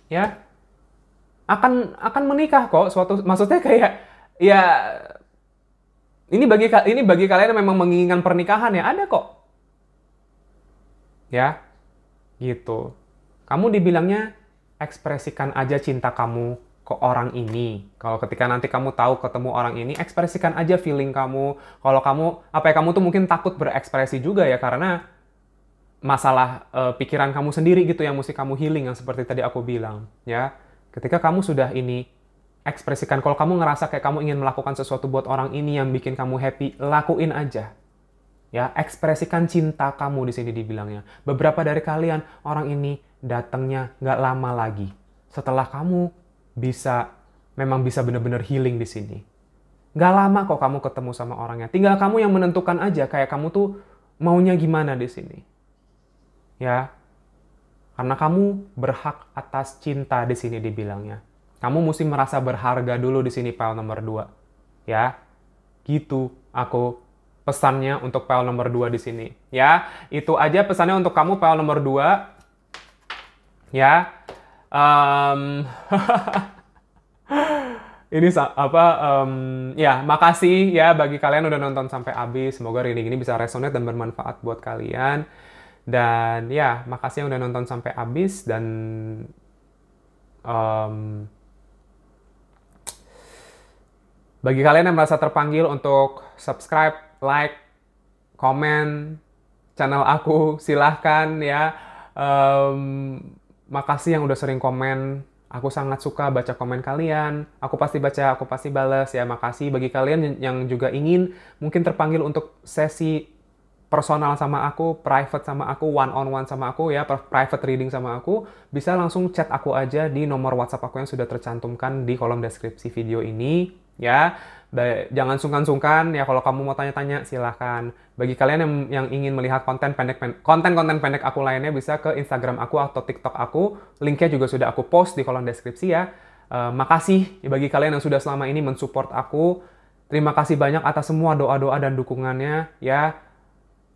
ya akan akan menikah kok suatu maksudnya kayak ya ini bagi ini bagi kalian yang memang menginginkan pernikahan ya ada kok ya gitu kamu dibilangnya ekspresikan aja cinta kamu ke orang ini. Kalau ketika nanti kamu tahu ketemu orang ini, ekspresikan aja feeling kamu. Kalau kamu apa ya kamu tuh mungkin takut berekspresi juga ya karena masalah uh, pikiran kamu sendiri gitu yang mesti kamu healing yang seperti tadi aku bilang ya. Ketika kamu sudah ini ekspresikan kalau kamu ngerasa kayak kamu ingin melakukan sesuatu buat orang ini yang bikin kamu happy, lakuin aja. Ya, ekspresikan cinta kamu di sini dibilangnya. Beberapa dari kalian orang ini datangnya nggak lama lagi. Setelah kamu bisa memang bisa benar-benar healing di sini. Gak lama kok kamu ketemu sama orangnya. Tinggal kamu yang menentukan aja kayak kamu tuh maunya gimana di sini. Ya. Karena kamu berhak atas cinta di sini dibilangnya. Kamu mesti merasa berharga dulu di sini file nomor 2. Ya. Gitu aku pesannya untuk file nomor 2 di sini. Ya, itu aja pesannya untuk kamu file nomor 2. Ya, Um, ini apa um, ya makasih ya bagi kalian udah nonton sampai habis semoga reading ini bisa resonate dan bermanfaat buat kalian dan ya makasih yang udah nonton sampai habis dan um, bagi kalian yang merasa terpanggil untuk subscribe like komen channel aku silahkan ya um, Makasih yang udah sering komen. Aku sangat suka baca komen kalian. Aku pasti baca, aku pasti balas. Ya, makasih bagi kalian yang juga ingin mungkin terpanggil untuk sesi personal sama aku, private sama aku, one on one sama aku ya, private reading sama aku, bisa langsung chat aku aja di nomor WhatsApp aku yang sudah tercantumkan di kolom deskripsi video ini ya jangan sungkan-sungkan ya kalau kamu mau tanya-tanya silahkan. Bagi kalian yang yang ingin melihat konten pendek konten-konten pendek aku lainnya bisa ke Instagram aku atau TikTok aku. Linknya juga sudah aku post di kolom deskripsi ya. Uh, makasih bagi kalian yang sudah selama ini mensupport aku. Terima kasih banyak atas semua doa-doa dan dukungannya ya.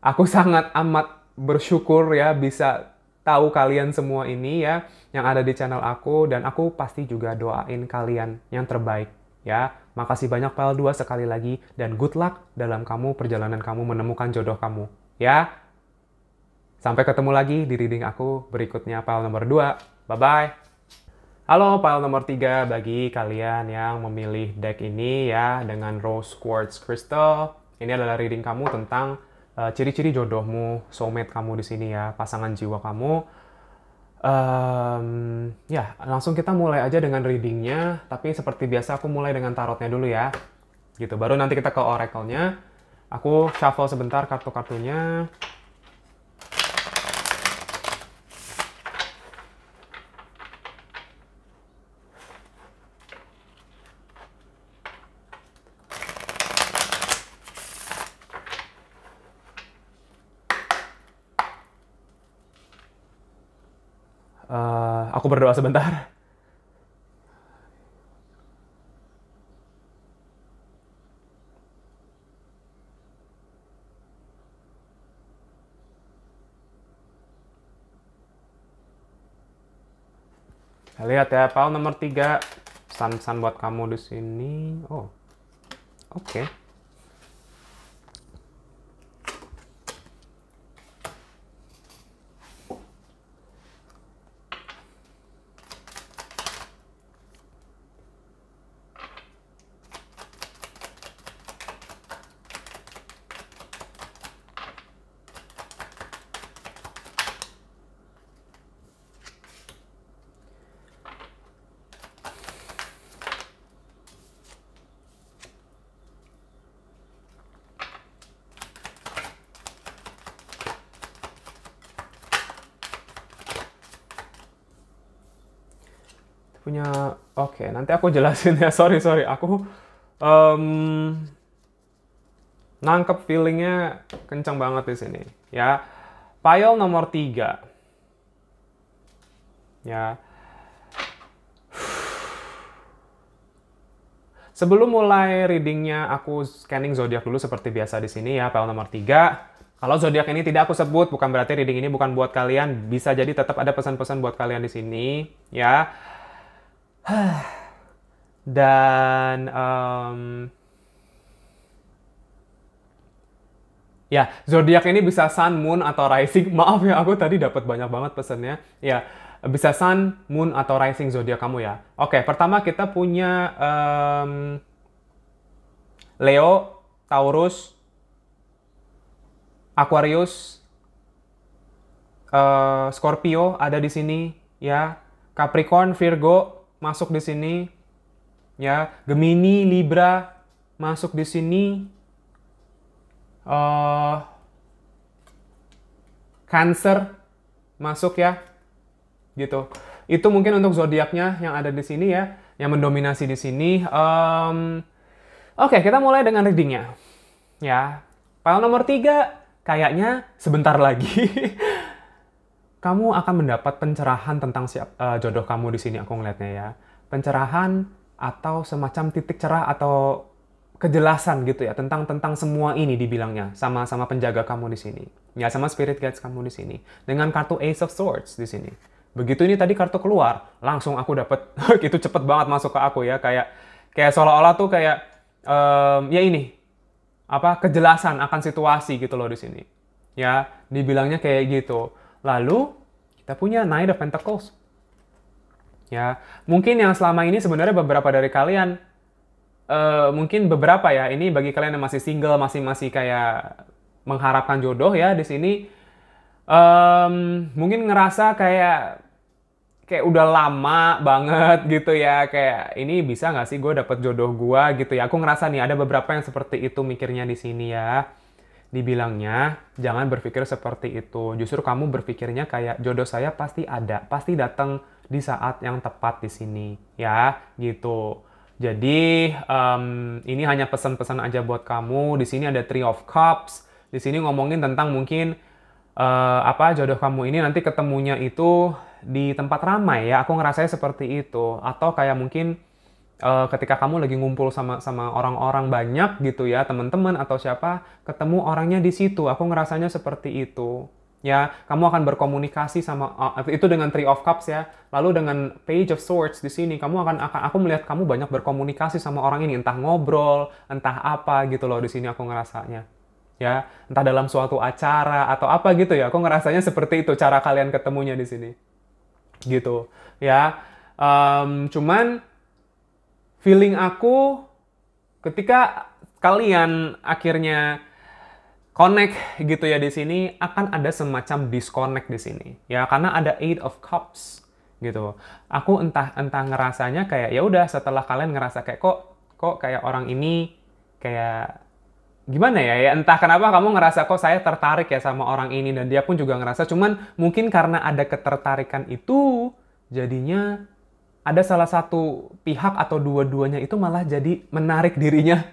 Aku sangat amat bersyukur ya bisa tahu kalian semua ini ya yang ada di channel aku dan aku pasti juga doain kalian yang terbaik ya Makasih banyak PL2 sekali lagi dan good luck dalam kamu perjalanan kamu menemukan jodoh kamu. Ya. Sampai ketemu lagi di reading aku berikutnya PL nomor 2. Bye bye. Halo PL nomor 3 bagi kalian yang memilih deck ini ya dengan Rose Quartz Crystal. Ini adalah reading kamu tentang eh, ciri-ciri uh, jodohmu, soulmate kamu di sini ya, pasangan jiwa kamu Um, ya, langsung kita mulai aja dengan readingnya. Tapi seperti biasa aku mulai dengan tarotnya dulu ya. Gitu, baru nanti kita ke oracle-nya. Aku shuffle sebentar kartu-kartunya. Aku berdoa sebentar. Lihat ya, file nomor tiga san pesan buat kamu di sini. Oh. Oke. Okay. nanti aku jelasin ya sorry sorry aku um, nangkep feelingnya kencang banget di sini ya file nomor tiga ya Sebelum mulai readingnya, aku scanning zodiak dulu seperti biasa di sini ya, file nomor 3. Kalau zodiak ini tidak aku sebut, bukan berarti reading ini bukan buat kalian. Bisa jadi tetap ada pesan-pesan buat kalian di sini, ya. dan um, ya zodiak ini bisa sun moon atau rising maaf ya aku tadi dapat banyak banget pesannya ya bisa sun moon atau rising zodiak kamu ya oke pertama kita punya um, Leo Taurus Aquarius uh, Scorpio ada di sini ya Capricorn Virgo masuk di sini ya Gemini, Libra masuk di sini. Uh, Cancer masuk ya, gitu. Itu mungkin untuk zodiaknya yang ada di sini ya, yang mendominasi di sini. Um, Oke, okay, kita mulai dengan readingnya. Ya, file nomor tiga kayaknya sebentar lagi kamu akan mendapat pencerahan tentang siap, uh, jodoh kamu di sini aku ngeliatnya ya. Pencerahan atau semacam titik cerah atau kejelasan gitu ya tentang tentang semua ini dibilangnya sama sama penjaga kamu di sini ya sama spirit guides kamu di sini dengan kartu Ace of Swords di sini begitu ini tadi kartu keluar langsung aku dapat itu cepet banget masuk ke aku ya kayak kayak seolah-olah tuh kayak um, ya ini apa kejelasan akan situasi gitu loh di sini ya dibilangnya kayak gitu lalu kita punya Knight of Pentacles Ya, mungkin yang selama ini sebenarnya beberapa dari kalian uh, mungkin beberapa ya, ini bagi kalian yang masih single, masih masih kayak mengharapkan jodoh ya di sini um, mungkin ngerasa kayak kayak udah lama banget gitu ya kayak ini bisa nggak sih gue dapet jodoh gue gitu ya aku ngerasa nih ada beberapa yang seperti itu mikirnya di sini ya dibilangnya jangan berpikir seperti itu justru kamu berpikirnya kayak jodoh saya pasti ada pasti datang di saat yang tepat di sini ya gitu. Jadi um, ini hanya pesan-pesan aja buat kamu. Di sini ada Three of Cups. Di sini ngomongin tentang mungkin uh, apa jodoh kamu ini nanti ketemunya itu di tempat ramai ya. Aku ngerasanya seperti itu. Atau kayak mungkin uh, ketika kamu lagi ngumpul sama sama orang-orang banyak gitu ya, teman-teman atau siapa, ketemu orangnya di situ. Aku ngerasanya seperti itu ya kamu akan berkomunikasi sama uh, itu dengan three of cups ya lalu dengan page of swords di sini kamu akan akan aku melihat kamu banyak berkomunikasi sama orang ini entah ngobrol entah apa gitu loh di sini aku ngerasanya ya entah dalam suatu acara atau apa gitu ya aku ngerasanya seperti itu cara kalian ketemunya di sini gitu ya um, cuman feeling aku ketika kalian akhirnya connect gitu ya di sini akan ada semacam disconnect di sini ya karena ada eight of cups gitu aku entah entah ngerasanya kayak ya udah setelah kalian ngerasa kayak kok kok kayak orang ini kayak gimana ya ya entah kenapa kamu ngerasa kok saya tertarik ya sama orang ini dan dia pun juga ngerasa cuman mungkin karena ada ketertarikan itu jadinya ada salah satu pihak atau dua-duanya itu malah jadi menarik dirinya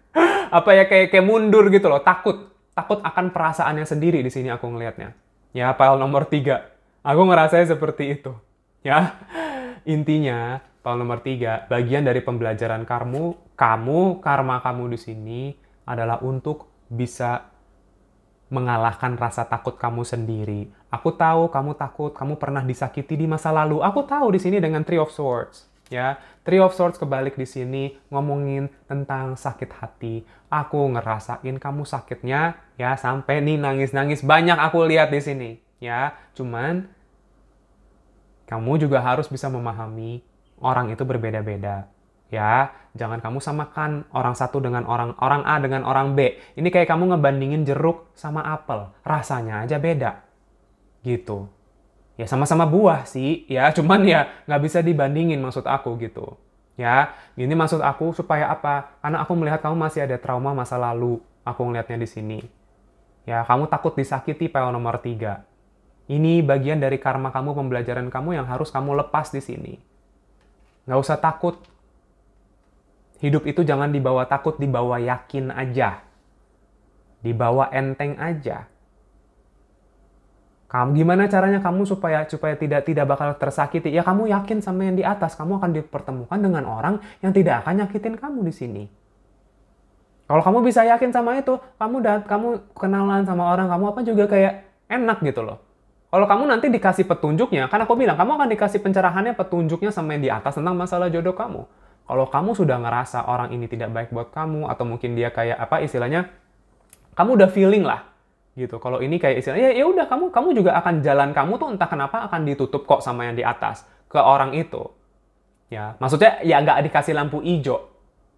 apa ya kayak kayak mundur gitu loh takut takut akan perasaannya sendiri di sini aku ngelihatnya. Ya, file nomor tiga. Aku ngerasanya seperti itu. Ya, intinya file nomor tiga, bagian dari pembelajaran kamu, kamu, karma kamu di sini adalah untuk bisa mengalahkan rasa takut kamu sendiri. Aku tahu kamu takut, kamu pernah disakiti di masa lalu. Aku tahu di sini dengan Three of Swords ya. Three of Swords kebalik di sini ngomongin tentang sakit hati. Aku ngerasain kamu sakitnya ya sampai nih nangis-nangis banyak aku lihat di sini ya. Cuman kamu juga harus bisa memahami orang itu berbeda-beda ya. Jangan kamu samakan orang satu dengan orang orang A dengan orang B. Ini kayak kamu ngebandingin jeruk sama apel, rasanya aja beda. Gitu ya sama-sama buah sih ya cuman ya nggak bisa dibandingin maksud aku gitu ya ini maksud aku supaya apa karena aku melihat kamu masih ada trauma masa lalu aku ngelihatnya di sini ya kamu takut disakiti PO nomor tiga. ini bagian dari karma kamu pembelajaran kamu yang harus kamu lepas di sini nggak usah takut hidup itu jangan dibawa takut dibawa yakin aja dibawa enteng aja kamu gimana caranya kamu supaya supaya tidak tidak bakal tersakiti ya kamu yakin sama yang di atas kamu akan dipertemukan dengan orang yang tidak akan nyakitin kamu di sini kalau kamu bisa yakin sama itu kamu dat kamu kenalan sama orang kamu apa juga kayak enak gitu loh kalau kamu nanti dikasih petunjuknya karena aku bilang kamu akan dikasih pencerahannya petunjuknya sama yang di atas tentang masalah jodoh kamu kalau kamu sudah ngerasa orang ini tidak baik buat kamu atau mungkin dia kayak apa istilahnya kamu udah feeling lah gitu. Kalau ini kayak istilahnya ya udah kamu kamu juga akan jalan kamu tuh entah kenapa akan ditutup kok sama yang di atas ke orang itu. Ya, maksudnya ya nggak dikasih lampu hijau.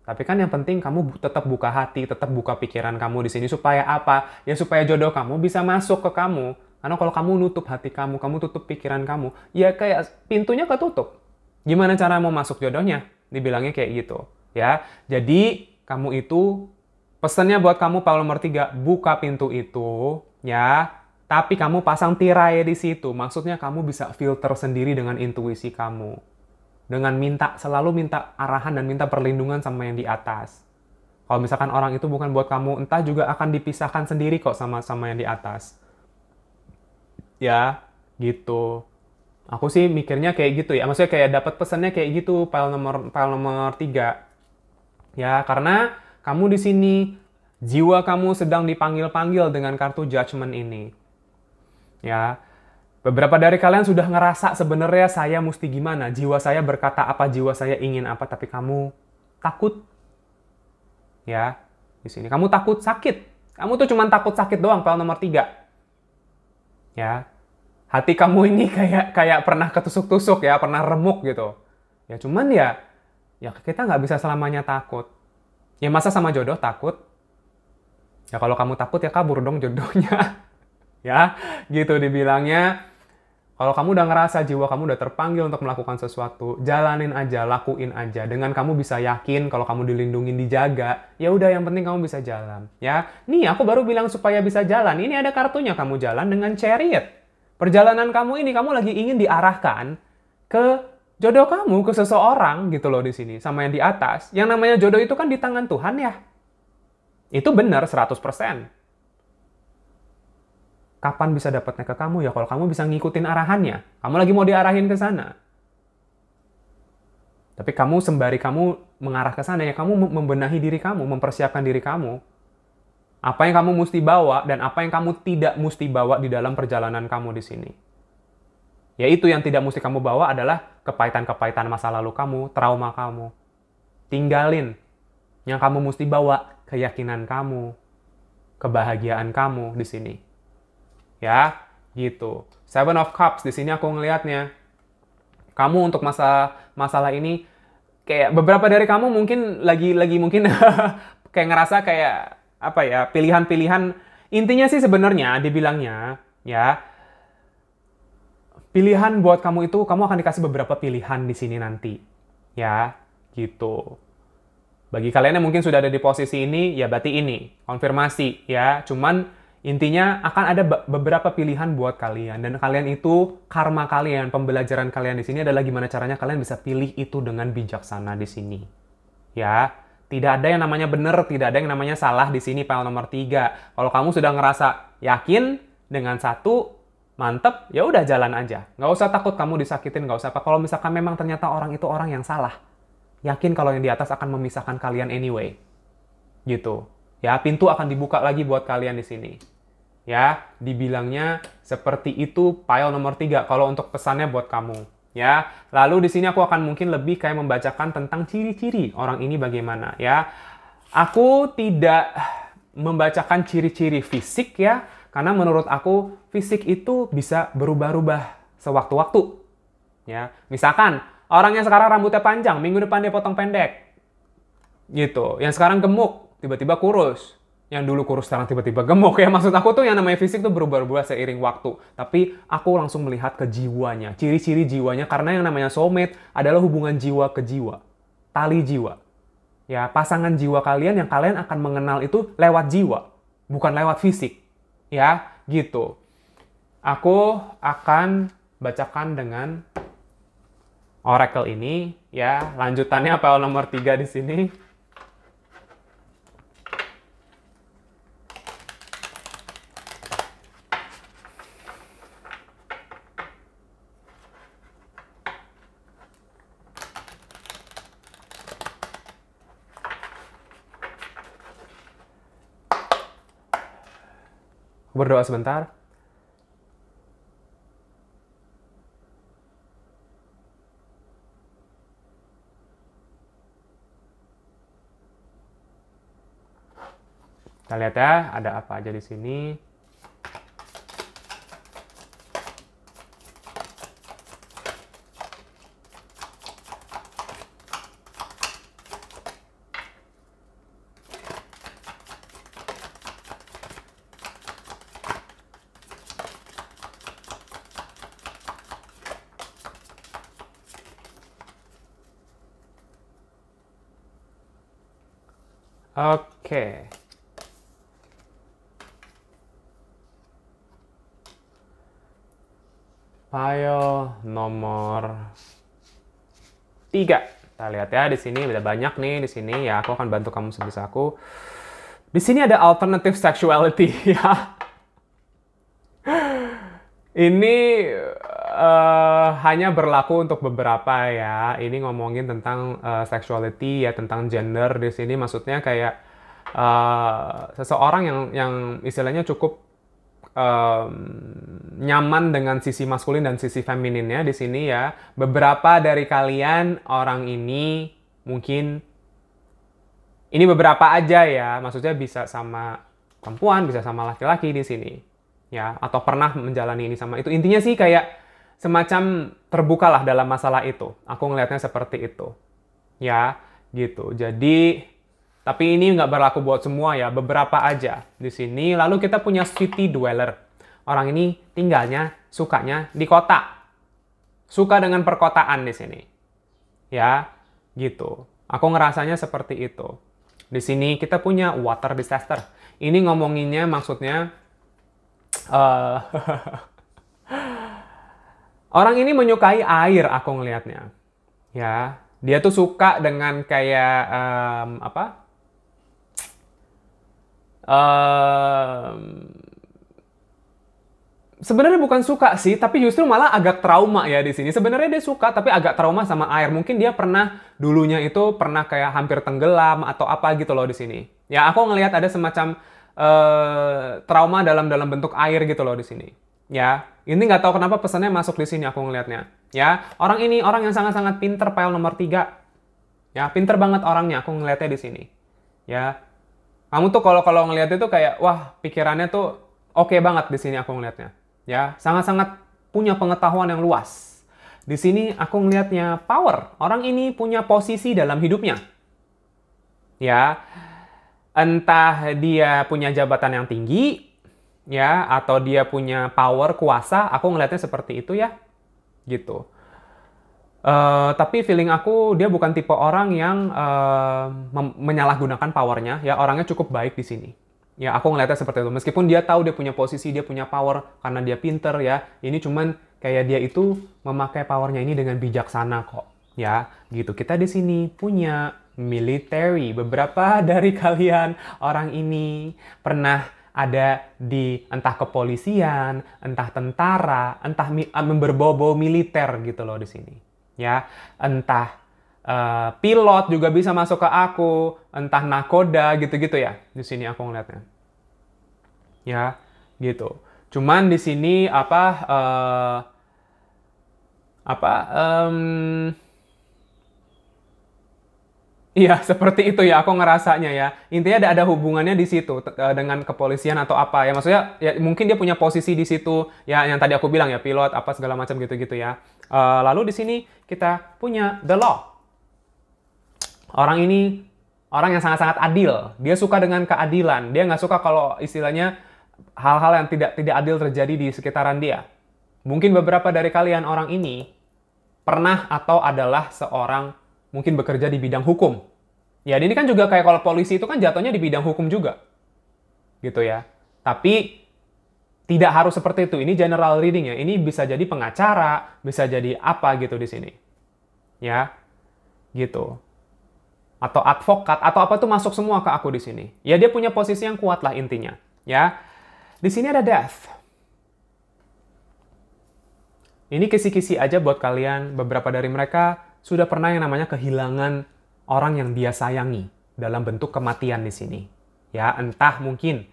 Tapi kan yang penting kamu tetap buka hati, tetap buka pikiran kamu di sini supaya apa? Ya supaya jodoh kamu bisa masuk ke kamu. Karena kalau kamu nutup hati kamu, kamu tutup pikiran kamu, ya kayak pintunya ketutup. Gimana cara mau masuk jodohnya? Dibilangnya kayak gitu, ya. Jadi kamu itu Pesannya buat kamu Paul nomor 3, buka pintu itu ya, tapi kamu pasang tirai di situ. Maksudnya kamu bisa filter sendiri dengan intuisi kamu. Dengan minta, selalu minta arahan dan minta perlindungan sama yang di atas. Kalau misalkan orang itu bukan buat kamu, entah juga akan dipisahkan sendiri kok sama-sama yang di atas. Ya, gitu. Aku sih mikirnya kayak gitu ya. Maksudnya kayak dapat pesannya kayak gitu, file nomor file nomor 3. Ya, karena kamu di sini, jiwa kamu sedang dipanggil-panggil dengan kartu judgment ini. Ya, Beberapa dari kalian sudah ngerasa sebenarnya saya mesti gimana, jiwa saya berkata apa, jiwa saya ingin apa, tapi kamu takut. Ya, di sini kamu takut sakit. Kamu tuh cuma takut sakit doang, pel nomor tiga. Ya, hati kamu ini kayak kayak pernah ketusuk-tusuk ya, pernah remuk gitu. Ya cuman ya, ya kita nggak bisa selamanya takut. Ya masa sama jodoh takut? Ya kalau kamu takut ya kabur dong jodohnya. ya, gitu dibilangnya. Kalau kamu udah ngerasa jiwa kamu udah terpanggil untuk melakukan sesuatu, jalanin aja, lakuin aja. Dengan kamu bisa yakin kalau kamu dilindungi, dijaga, ya udah yang penting kamu bisa jalan. Ya, nih aku baru bilang supaya bisa jalan. Ini ada kartunya kamu jalan dengan chariot. Perjalanan kamu ini kamu lagi ingin diarahkan ke jodoh kamu ke seseorang gitu loh di sini sama yang di atas. Yang namanya jodoh itu kan di tangan Tuhan ya. Itu benar 100%. Kapan bisa dapatnya ke kamu ya kalau kamu bisa ngikutin arahannya. Kamu lagi mau diarahin ke sana. Tapi kamu sembari kamu mengarah ke sana ya kamu membenahi diri kamu, mempersiapkan diri kamu. Apa yang kamu mesti bawa dan apa yang kamu tidak mesti bawa di dalam perjalanan kamu di sini. Yaitu yang tidak mesti kamu bawa adalah kepahitan-kepahitan masa lalu kamu, trauma kamu. Tinggalin. Yang kamu mesti bawa keyakinan kamu, kebahagiaan kamu di sini. Ya, gitu. Seven of Cups di sini aku ngelihatnya. Kamu untuk masa masalah ini kayak beberapa dari kamu mungkin lagi lagi mungkin kayak ngerasa kayak apa ya pilihan-pilihan intinya sih sebenarnya dibilangnya ya pilihan buat kamu itu kamu akan dikasih beberapa pilihan di sini nanti. Ya, gitu. Bagi kalian yang mungkin sudah ada di posisi ini, ya berarti ini, konfirmasi ya. Cuman intinya akan ada beberapa pilihan buat kalian dan kalian itu karma kalian, pembelajaran kalian di sini adalah gimana caranya kalian bisa pilih itu dengan bijaksana di sini. Ya, tidak ada yang namanya benar, tidak ada yang namanya salah di sini file nomor 3. Kalau kamu sudah ngerasa yakin dengan satu, mantep, ya udah jalan aja. Nggak usah takut kamu disakitin, nggak usah apa. Kalau misalkan memang ternyata orang itu orang yang salah, yakin kalau yang di atas akan memisahkan kalian anyway. Gitu. Ya, pintu akan dibuka lagi buat kalian di sini. Ya, dibilangnya seperti itu pile nomor tiga kalau untuk pesannya buat kamu. Ya, lalu di sini aku akan mungkin lebih kayak membacakan tentang ciri-ciri orang ini bagaimana ya. Aku tidak membacakan ciri-ciri fisik ya, karena menurut aku fisik itu bisa berubah-ubah sewaktu-waktu. Ya, misalkan orang yang sekarang rambutnya panjang, minggu depan dia potong pendek. Gitu. Yang sekarang gemuk, tiba-tiba kurus. Yang dulu kurus sekarang tiba-tiba gemuk ya. Maksud aku tuh yang namanya fisik tuh berubah-ubah seiring waktu. Tapi aku langsung melihat ke jiwanya, ciri-ciri jiwanya karena yang namanya soulmate adalah hubungan jiwa ke jiwa. Tali jiwa. Ya, pasangan jiwa kalian yang kalian akan mengenal itu lewat jiwa, bukan lewat fisik ya gitu. Aku akan bacakan dengan Oracle ini ya, lanjutannya apa? nomor tiga di sini. Aku berdoa sebentar. Kita lihat ya, ada apa aja di sini. lihat ya di sini ada banyak nih di sini ya aku akan bantu kamu sebisa aku. Di sini ada alternative sexuality ya. Ini uh, hanya berlaku untuk beberapa ya. Ini ngomongin tentang uh, sexuality ya, tentang gender di sini maksudnya kayak uh, seseorang yang yang istilahnya cukup um, nyaman dengan sisi maskulin dan sisi femininnya di sini ya. Beberapa dari kalian orang ini mungkin ini beberapa aja ya, maksudnya bisa sama perempuan, bisa sama laki-laki di sini. Ya, atau pernah menjalani ini sama itu. Intinya sih kayak semacam terbukalah dalam masalah itu. Aku ngelihatnya seperti itu. Ya, gitu. Jadi tapi ini nggak berlaku buat semua ya, beberapa aja di sini. Lalu kita punya city dweller orang ini tinggalnya, sukanya di kota. Suka dengan perkotaan di sini. Ya, gitu. Aku ngerasanya seperti itu. Di sini kita punya water disaster. Ini ngomonginnya maksudnya uh, orang ini menyukai air aku ngelihatnya. Ya, dia tuh suka dengan kayak um, apa? Um, sebenarnya bukan suka sih, tapi justru malah agak trauma ya di sini. Sebenarnya dia suka, tapi agak trauma sama air. Mungkin dia pernah dulunya itu pernah kayak hampir tenggelam atau apa gitu loh di sini. Ya aku ngelihat ada semacam uh, trauma dalam dalam bentuk air gitu loh di sini. Ya, ini nggak tahu kenapa pesannya masuk di sini aku ngelihatnya. Ya, orang ini orang yang sangat-sangat pinter file nomor 3. Ya, pinter banget orangnya aku ngelihatnya di sini. Ya, kamu tuh kalau kalau ngelihat itu kayak wah pikirannya tuh oke okay banget di sini aku ngelihatnya ya sangat-sangat punya pengetahuan yang luas. Di sini aku ngelihatnya power. Orang ini punya posisi dalam hidupnya. Ya. Entah dia punya jabatan yang tinggi ya atau dia punya power kuasa, aku ngelihatnya seperti itu ya. Gitu. Uh, tapi feeling aku dia bukan tipe orang yang uh, menyalahgunakan powernya ya orangnya cukup baik di sini ya aku ngeliatnya seperti itu meskipun dia tahu dia punya posisi dia punya power karena dia pinter ya ini cuman kayak dia itu memakai powernya ini dengan bijaksana kok ya gitu kita di sini punya military beberapa dari kalian orang ini pernah ada di entah kepolisian, entah tentara, entah mi ah, berbobo militer gitu loh di sini. Ya, entah Eh, pilot juga bisa masuk ke aku, entah nakoda gitu-gitu ya. Di sini aku ngeliatnya. Ya, gitu. Cuman di sini apa uh, apa um, Iya, seperti itu ya aku ngerasanya ya. Intinya ada ada hubungannya di situ eh, dengan kepolisian atau apa ya. Maksudnya ya mungkin dia punya posisi di situ ya yang tadi aku bilang ya pilot apa segala macam gitu-gitu ya. Uh, lalu di sini kita punya the law orang ini orang yang sangat-sangat adil. Dia suka dengan keadilan. Dia nggak suka kalau istilahnya hal-hal yang tidak tidak adil terjadi di sekitaran dia. Mungkin beberapa dari kalian orang ini pernah atau adalah seorang mungkin bekerja di bidang hukum. Ya, ini kan juga kayak kalau polisi itu kan jatuhnya di bidang hukum juga. Gitu ya. Tapi tidak harus seperti itu. Ini general reading ya. Ini bisa jadi pengacara, bisa jadi apa gitu di sini. Ya. Gitu atau advokat atau apa tuh masuk semua ke aku di sini. Ya dia punya posisi yang kuat lah intinya, ya. Di sini ada death. Ini kisi-kisi aja buat kalian, beberapa dari mereka sudah pernah yang namanya kehilangan orang yang dia sayangi dalam bentuk kematian di sini. Ya, entah mungkin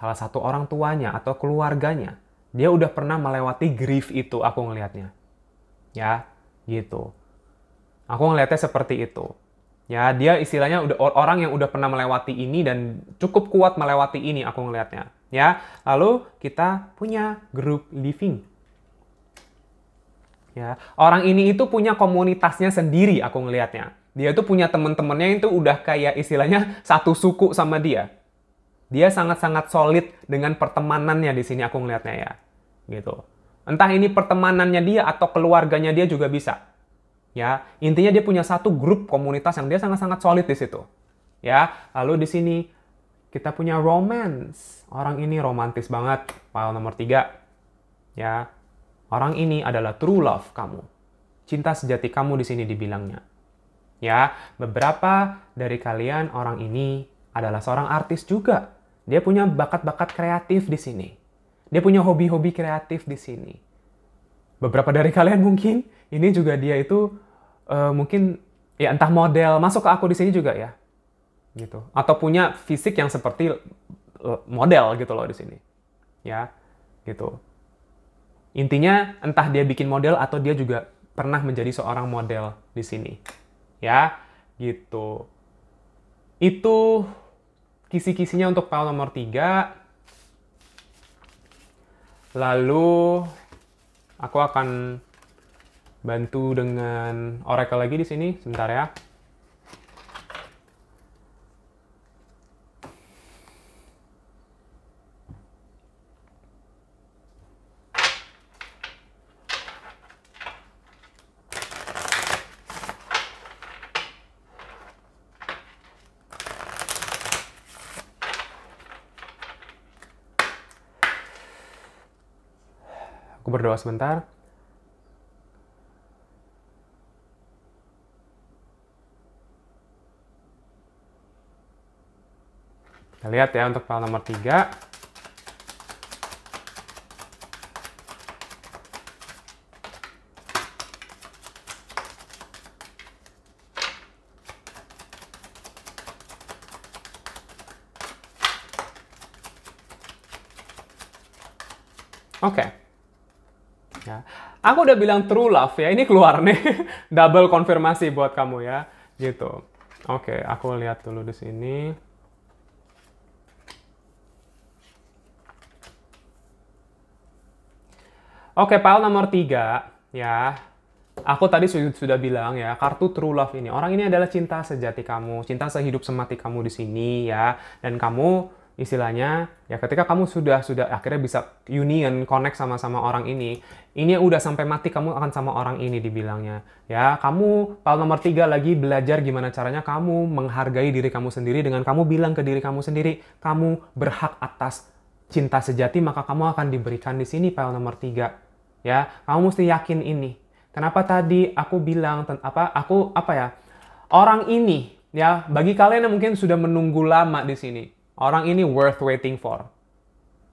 salah satu orang tuanya atau keluarganya. Dia udah pernah melewati grief itu aku ngelihatnya. Ya, gitu. Aku ngelihatnya seperti itu ya dia istilahnya udah orang yang udah pernah melewati ini dan cukup kuat melewati ini aku ngelihatnya ya lalu kita punya group living ya orang ini itu punya komunitasnya sendiri aku ngelihatnya dia itu punya teman-temannya itu udah kayak istilahnya satu suku sama dia dia sangat-sangat solid dengan pertemanannya di sini aku ngelihatnya ya gitu entah ini pertemanannya dia atau keluarganya dia juga bisa Ya, intinya dia punya satu grup komunitas yang dia sangat-sangat solid di situ. Ya, lalu di sini kita punya romance. Orang ini romantis banget. File nomor tiga. Ya, orang ini adalah true love kamu. Cinta sejati kamu di sini dibilangnya. Ya, beberapa dari kalian orang ini adalah seorang artis juga. Dia punya bakat-bakat kreatif di sini. Dia punya hobi-hobi kreatif di sini. Beberapa dari kalian mungkin ini juga dia itu uh, mungkin ya entah model masuk ke aku di sini juga ya gitu atau punya fisik yang seperti model gitu loh di sini ya gitu intinya entah dia bikin model atau dia juga pernah menjadi seorang model di sini ya gitu itu kisi-kisinya untuk pal nomor 3 lalu aku akan bantu dengan Oracle lagi di sini. Sebentar ya. Aku berdoa sebentar. Kita nah, lihat ya untuk file nomor 3. Oke. Okay. Ya. Aku udah bilang true love ya, ini keluar nih. Double konfirmasi buat kamu ya, gitu. Oke, okay, aku lihat dulu di sini. Oke, file nomor tiga ya. Aku tadi sudah bilang ya, kartu True Love ini. Orang ini adalah cinta sejati kamu, cinta sehidup semati kamu di sini ya. Dan kamu istilahnya ya ketika kamu sudah sudah akhirnya bisa union connect sama sama orang ini ini udah sampai mati kamu akan sama orang ini dibilangnya ya kamu pal nomor tiga lagi belajar gimana caranya kamu menghargai diri kamu sendiri dengan kamu bilang ke diri kamu sendiri kamu berhak atas cinta sejati maka kamu akan diberikan di sini pal nomor tiga ya kamu mesti yakin ini kenapa tadi aku bilang apa aku apa ya orang ini ya bagi kalian yang mungkin sudah menunggu lama di sini orang ini worth waiting for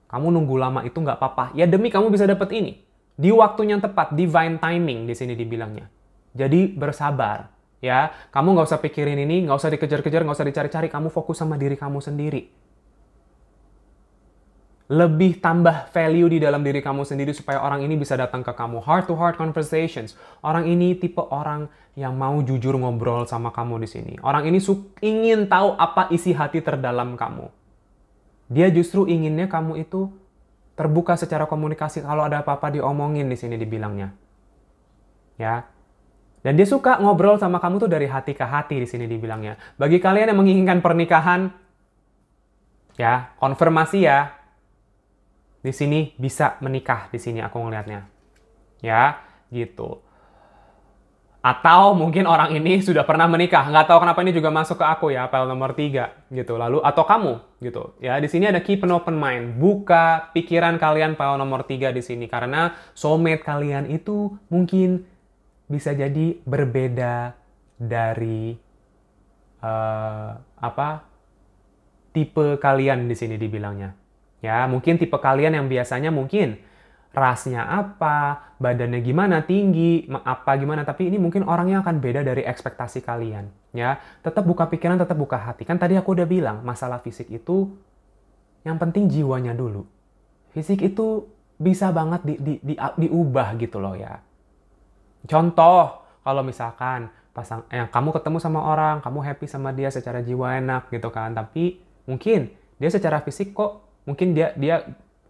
kamu nunggu lama itu nggak apa-apa ya demi kamu bisa dapat ini di waktunya yang tepat divine timing di sini dibilangnya jadi bersabar ya kamu nggak usah pikirin ini nggak usah dikejar-kejar nggak usah dicari-cari kamu fokus sama diri kamu sendiri lebih tambah value di dalam diri kamu sendiri supaya orang ini bisa datang ke kamu heart to heart conversations. Orang ini tipe orang yang mau jujur ngobrol sama kamu di sini. Orang ini ingin tahu apa isi hati terdalam kamu. Dia justru inginnya kamu itu terbuka secara komunikasi kalau ada apa-apa diomongin di sini dibilangnya. Ya. Dan dia suka ngobrol sama kamu tuh dari hati ke hati di sini dibilangnya. Bagi kalian yang menginginkan pernikahan ya, konfirmasi ya, di sini bisa menikah di sini aku ngelihatnya. Ya, gitu. Atau mungkin orang ini sudah pernah menikah, nggak tahu kenapa ini juga masuk ke aku ya, file nomor tiga gitu. Lalu atau kamu gitu. Ya, di sini ada keep an open mind. Buka pikiran kalian file nomor tiga di sini karena soulmate kalian itu mungkin bisa jadi berbeda dari uh, apa tipe kalian di sini dibilangnya Ya, mungkin tipe kalian yang biasanya mungkin rasnya apa, badannya gimana, tinggi, apa gimana, tapi ini mungkin orangnya akan beda dari ekspektasi kalian, ya. Tetap buka pikiran, tetap buka hati. Kan tadi aku udah bilang, masalah fisik itu yang penting jiwanya dulu. Fisik itu bisa banget di, di, di, diubah gitu loh ya. Contoh, kalau misalkan pasang yang eh, kamu ketemu sama orang, kamu happy sama dia secara jiwa enak gitu kan, tapi mungkin dia secara fisik kok mungkin dia dia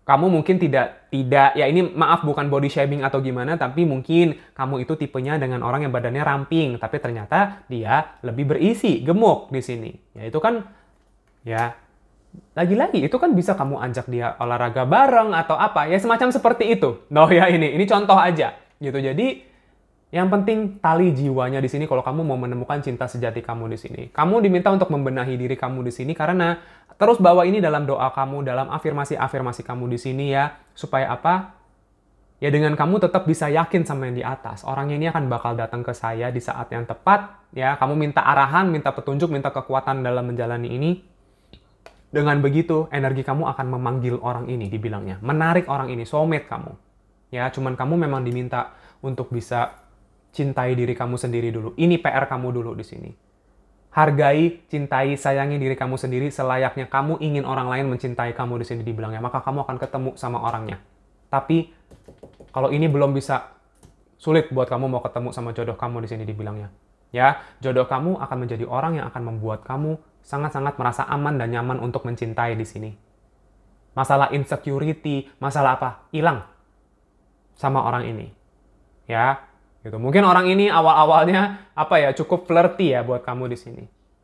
kamu mungkin tidak tidak ya ini maaf bukan body shaming atau gimana tapi mungkin kamu itu tipenya dengan orang yang badannya ramping tapi ternyata dia lebih berisi gemuk di sini ya itu kan ya lagi-lagi itu kan bisa kamu ajak dia olahraga bareng atau apa ya semacam seperti itu no ya ini ini contoh aja gitu jadi yang penting tali jiwanya di sini kalau kamu mau menemukan cinta sejati kamu di sini. Kamu diminta untuk membenahi diri kamu di sini karena terus bawa ini dalam doa kamu, dalam afirmasi-afirmasi kamu di sini ya. Supaya apa? Ya dengan kamu tetap bisa yakin sama yang di atas. Orang ini akan bakal datang ke saya di saat yang tepat. Ya, kamu minta arahan, minta petunjuk, minta kekuatan dalam menjalani ini. Dengan begitu, energi kamu akan memanggil orang ini, dibilangnya. Menarik orang ini, soulmate kamu. Ya, cuman kamu memang diminta untuk bisa cintai diri kamu sendiri dulu. Ini PR kamu dulu di sini. Hargai, cintai, sayangi diri kamu sendiri selayaknya kamu ingin orang lain mencintai kamu di sini dibilangnya. Maka kamu akan ketemu sama orangnya. Tapi kalau ini belum bisa sulit buat kamu mau ketemu sama jodoh kamu di sini dibilangnya. Ya, jodoh kamu akan menjadi orang yang akan membuat kamu sangat-sangat merasa aman dan nyaman untuk mencintai di sini. Masalah insecurity, masalah apa? Hilang sama orang ini. Ya, gitu. Mungkin orang ini awal-awalnya apa ya cukup flirty ya buat kamu di sini.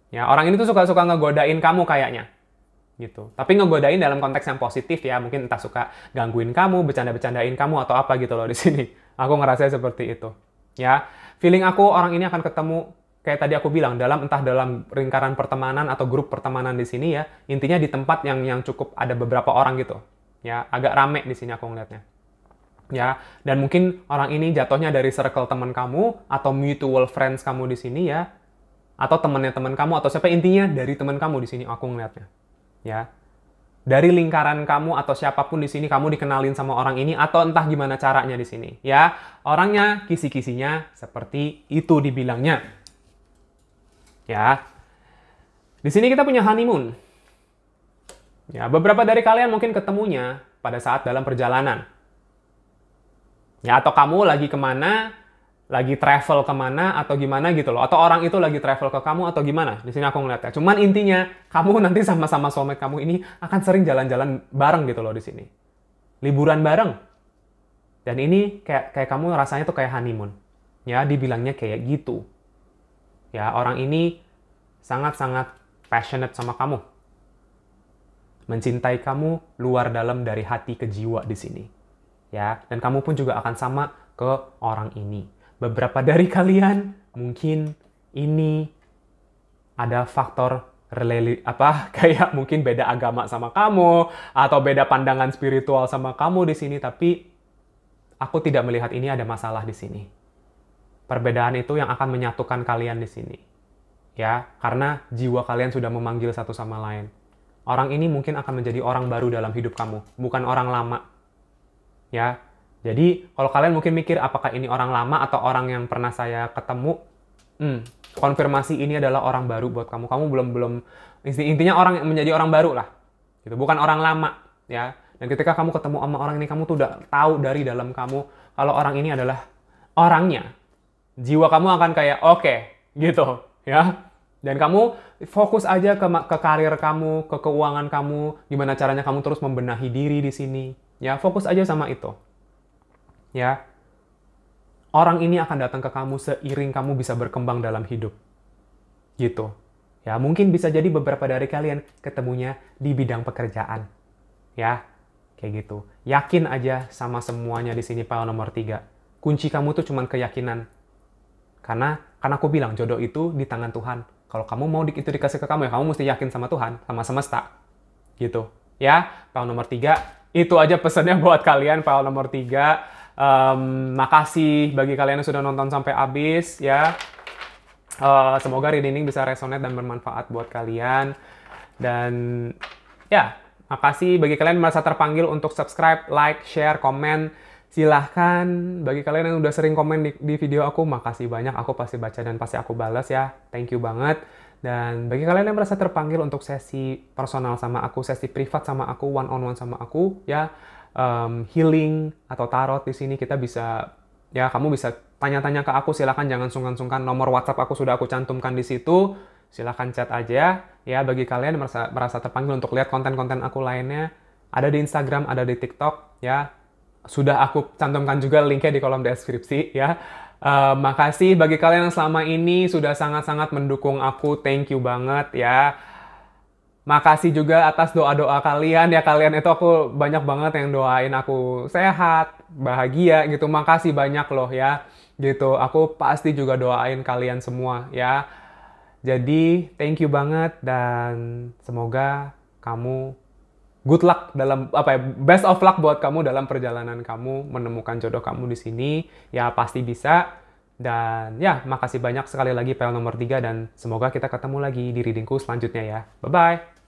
Ya, orang ini tuh suka-suka ngegodain kamu kayaknya. Gitu. Tapi ngegodain dalam konteks yang positif ya, mungkin entah suka gangguin kamu, bercanda-bercandain kamu atau apa gitu loh di sini. Aku ngerasa seperti itu. Ya, feeling aku orang ini akan ketemu kayak tadi aku bilang dalam entah dalam lingkaran pertemanan atau grup pertemanan di sini ya, intinya di tempat yang yang cukup ada beberapa orang gitu. Ya, agak rame di sini aku ngelihatnya ya dan mungkin orang ini jatuhnya dari circle teman kamu atau mutual friends kamu di sini ya atau temannya teman kamu atau siapa intinya dari teman kamu di sini aku ngeliatnya ya dari lingkaran kamu atau siapapun di sini kamu dikenalin sama orang ini atau entah gimana caranya di sini ya orangnya kisi-kisinya seperti itu dibilangnya ya di sini kita punya honeymoon ya beberapa dari kalian mungkin ketemunya pada saat dalam perjalanan Ya atau kamu lagi kemana, lagi travel kemana atau gimana gitu loh. Atau orang itu lagi travel ke kamu atau gimana. Di sini aku ngeliatnya. Cuman intinya, kamu nanti sama-sama soulmate kamu ini akan sering jalan-jalan bareng gitu loh di sini. Liburan bareng. Dan ini kayak, kayak kamu rasanya tuh kayak honeymoon. Ya, dibilangnya kayak gitu. Ya, orang ini sangat-sangat passionate sama kamu. Mencintai kamu luar dalam dari hati ke jiwa di sini ya dan kamu pun juga akan sama ke orang ini beberapa dari kalian mungkin ini ada faktor releli apa kayak mungkin beda agama sama kamu atau beda pandangan spiritual sama kamu di sini tapi aku tidak melihat ini ada masalah di sini perbedaan itu yang akan menyatukan kalian di sini ya karena jiwa kalian sudah memanggil satu sama lain orang ini mungkin akan menjadi orang baru dalam hidup kamu bukan orang lama ya. Jadi kalau kalian mungkin mikir apakah ini orang lama atau orang yang pernah saya ketemu, hmm, konfirmasi ini adalah orang baru buat kamu. Kamu belum belum intinya orang menjadi orang baru lah, gitu. Bukan orang lama, ya. Dan ketika kamu ketemu sama orang ini, kamu tuh udah tahu dari dalam kamu kalau orang ini adalah orangnya. Jiwa kamu akan kayak oke, okay, gitu, ya. Dan kamu fokus aja ke, ke karir kamu, ke keuangan kamu, gimana caranya kamu terus membenahi diri di sini, Ya, fokus aja sama itu. Ya. Orang ini akan datang ke kamu seiring kamu bisa berkembang dalam hidup. Gitu. Ya, mungkin bisa jadi beberapa dari kalian ketemunya di bidang pekerjaan. Ya, kayak gitu. Yakin aja sama semuanya di sini pile nomor tiga. Kunci kamu tuh cuman keyakinan. Karena karena aku bilang jodoh itu di tangan Tuhan. Kalau kamu mau di, itu dikasih ke kamu ya kamu mesti yakin sama Tuhan, sama semesta. Gitu. Ya, pile nomor tiga, itu aja pesannya buat kalian file nomor 3. Um, makasih bagi kalian yang sudah nonton sampai habis ya. Uh, semoga reading bisa resonate dan bermanfaat buat kalian. Dan ya, makasih bagi kalian yang merasa terpanggil untuk subscribe, like, share, komen. Silahkan bagi kalian yang udah sering komen di, di video aku, makasih banyak. Aku pasti baca dan pasti aku balas ya. Thank you banget. Dan bagi kalian yang merasa terpanggil untuk sesi personal sama aku, sesi privat sama aku, one on one sama aku, ya um, healing atau tarot di sini kita bisa ya kamu bisa tanya-tanya ke aku silakan jangan sungkan-sungkan nomor WhatsApp aku sudah aku cantumkan di situ silakan chat aja ya bagi kalian yang merasa, merasa terpanggil untuk lihat konten-konten aku lainnya ada di Instagram ada di TikTok ya sudah aku cantumkan juga linknya di kolom deskripsi ya Uh, makasih bagi kalian yang selama ini sudah sangat-sangat mendukung aku. Thank you banget ya. Makasih juga atas doa-doa kalian ya kalian itu aku banyak banget yang doain aku sehat, bahagia gitu. Makasih banyak loh ya. Gitu. Aku pasti juga doain kalian semua ya. Jadi, thank you banget dan semoga kamu good luck dalam apa ya best of luck buat kamu dalam perjalanan kamu menemukan jodoh kamu di sini ya pasti bisa dan ya makasih banyak sekali lagi PL nomor 3 dan semoga kita ketemu lagi di readingku selanjutnya ya bye bye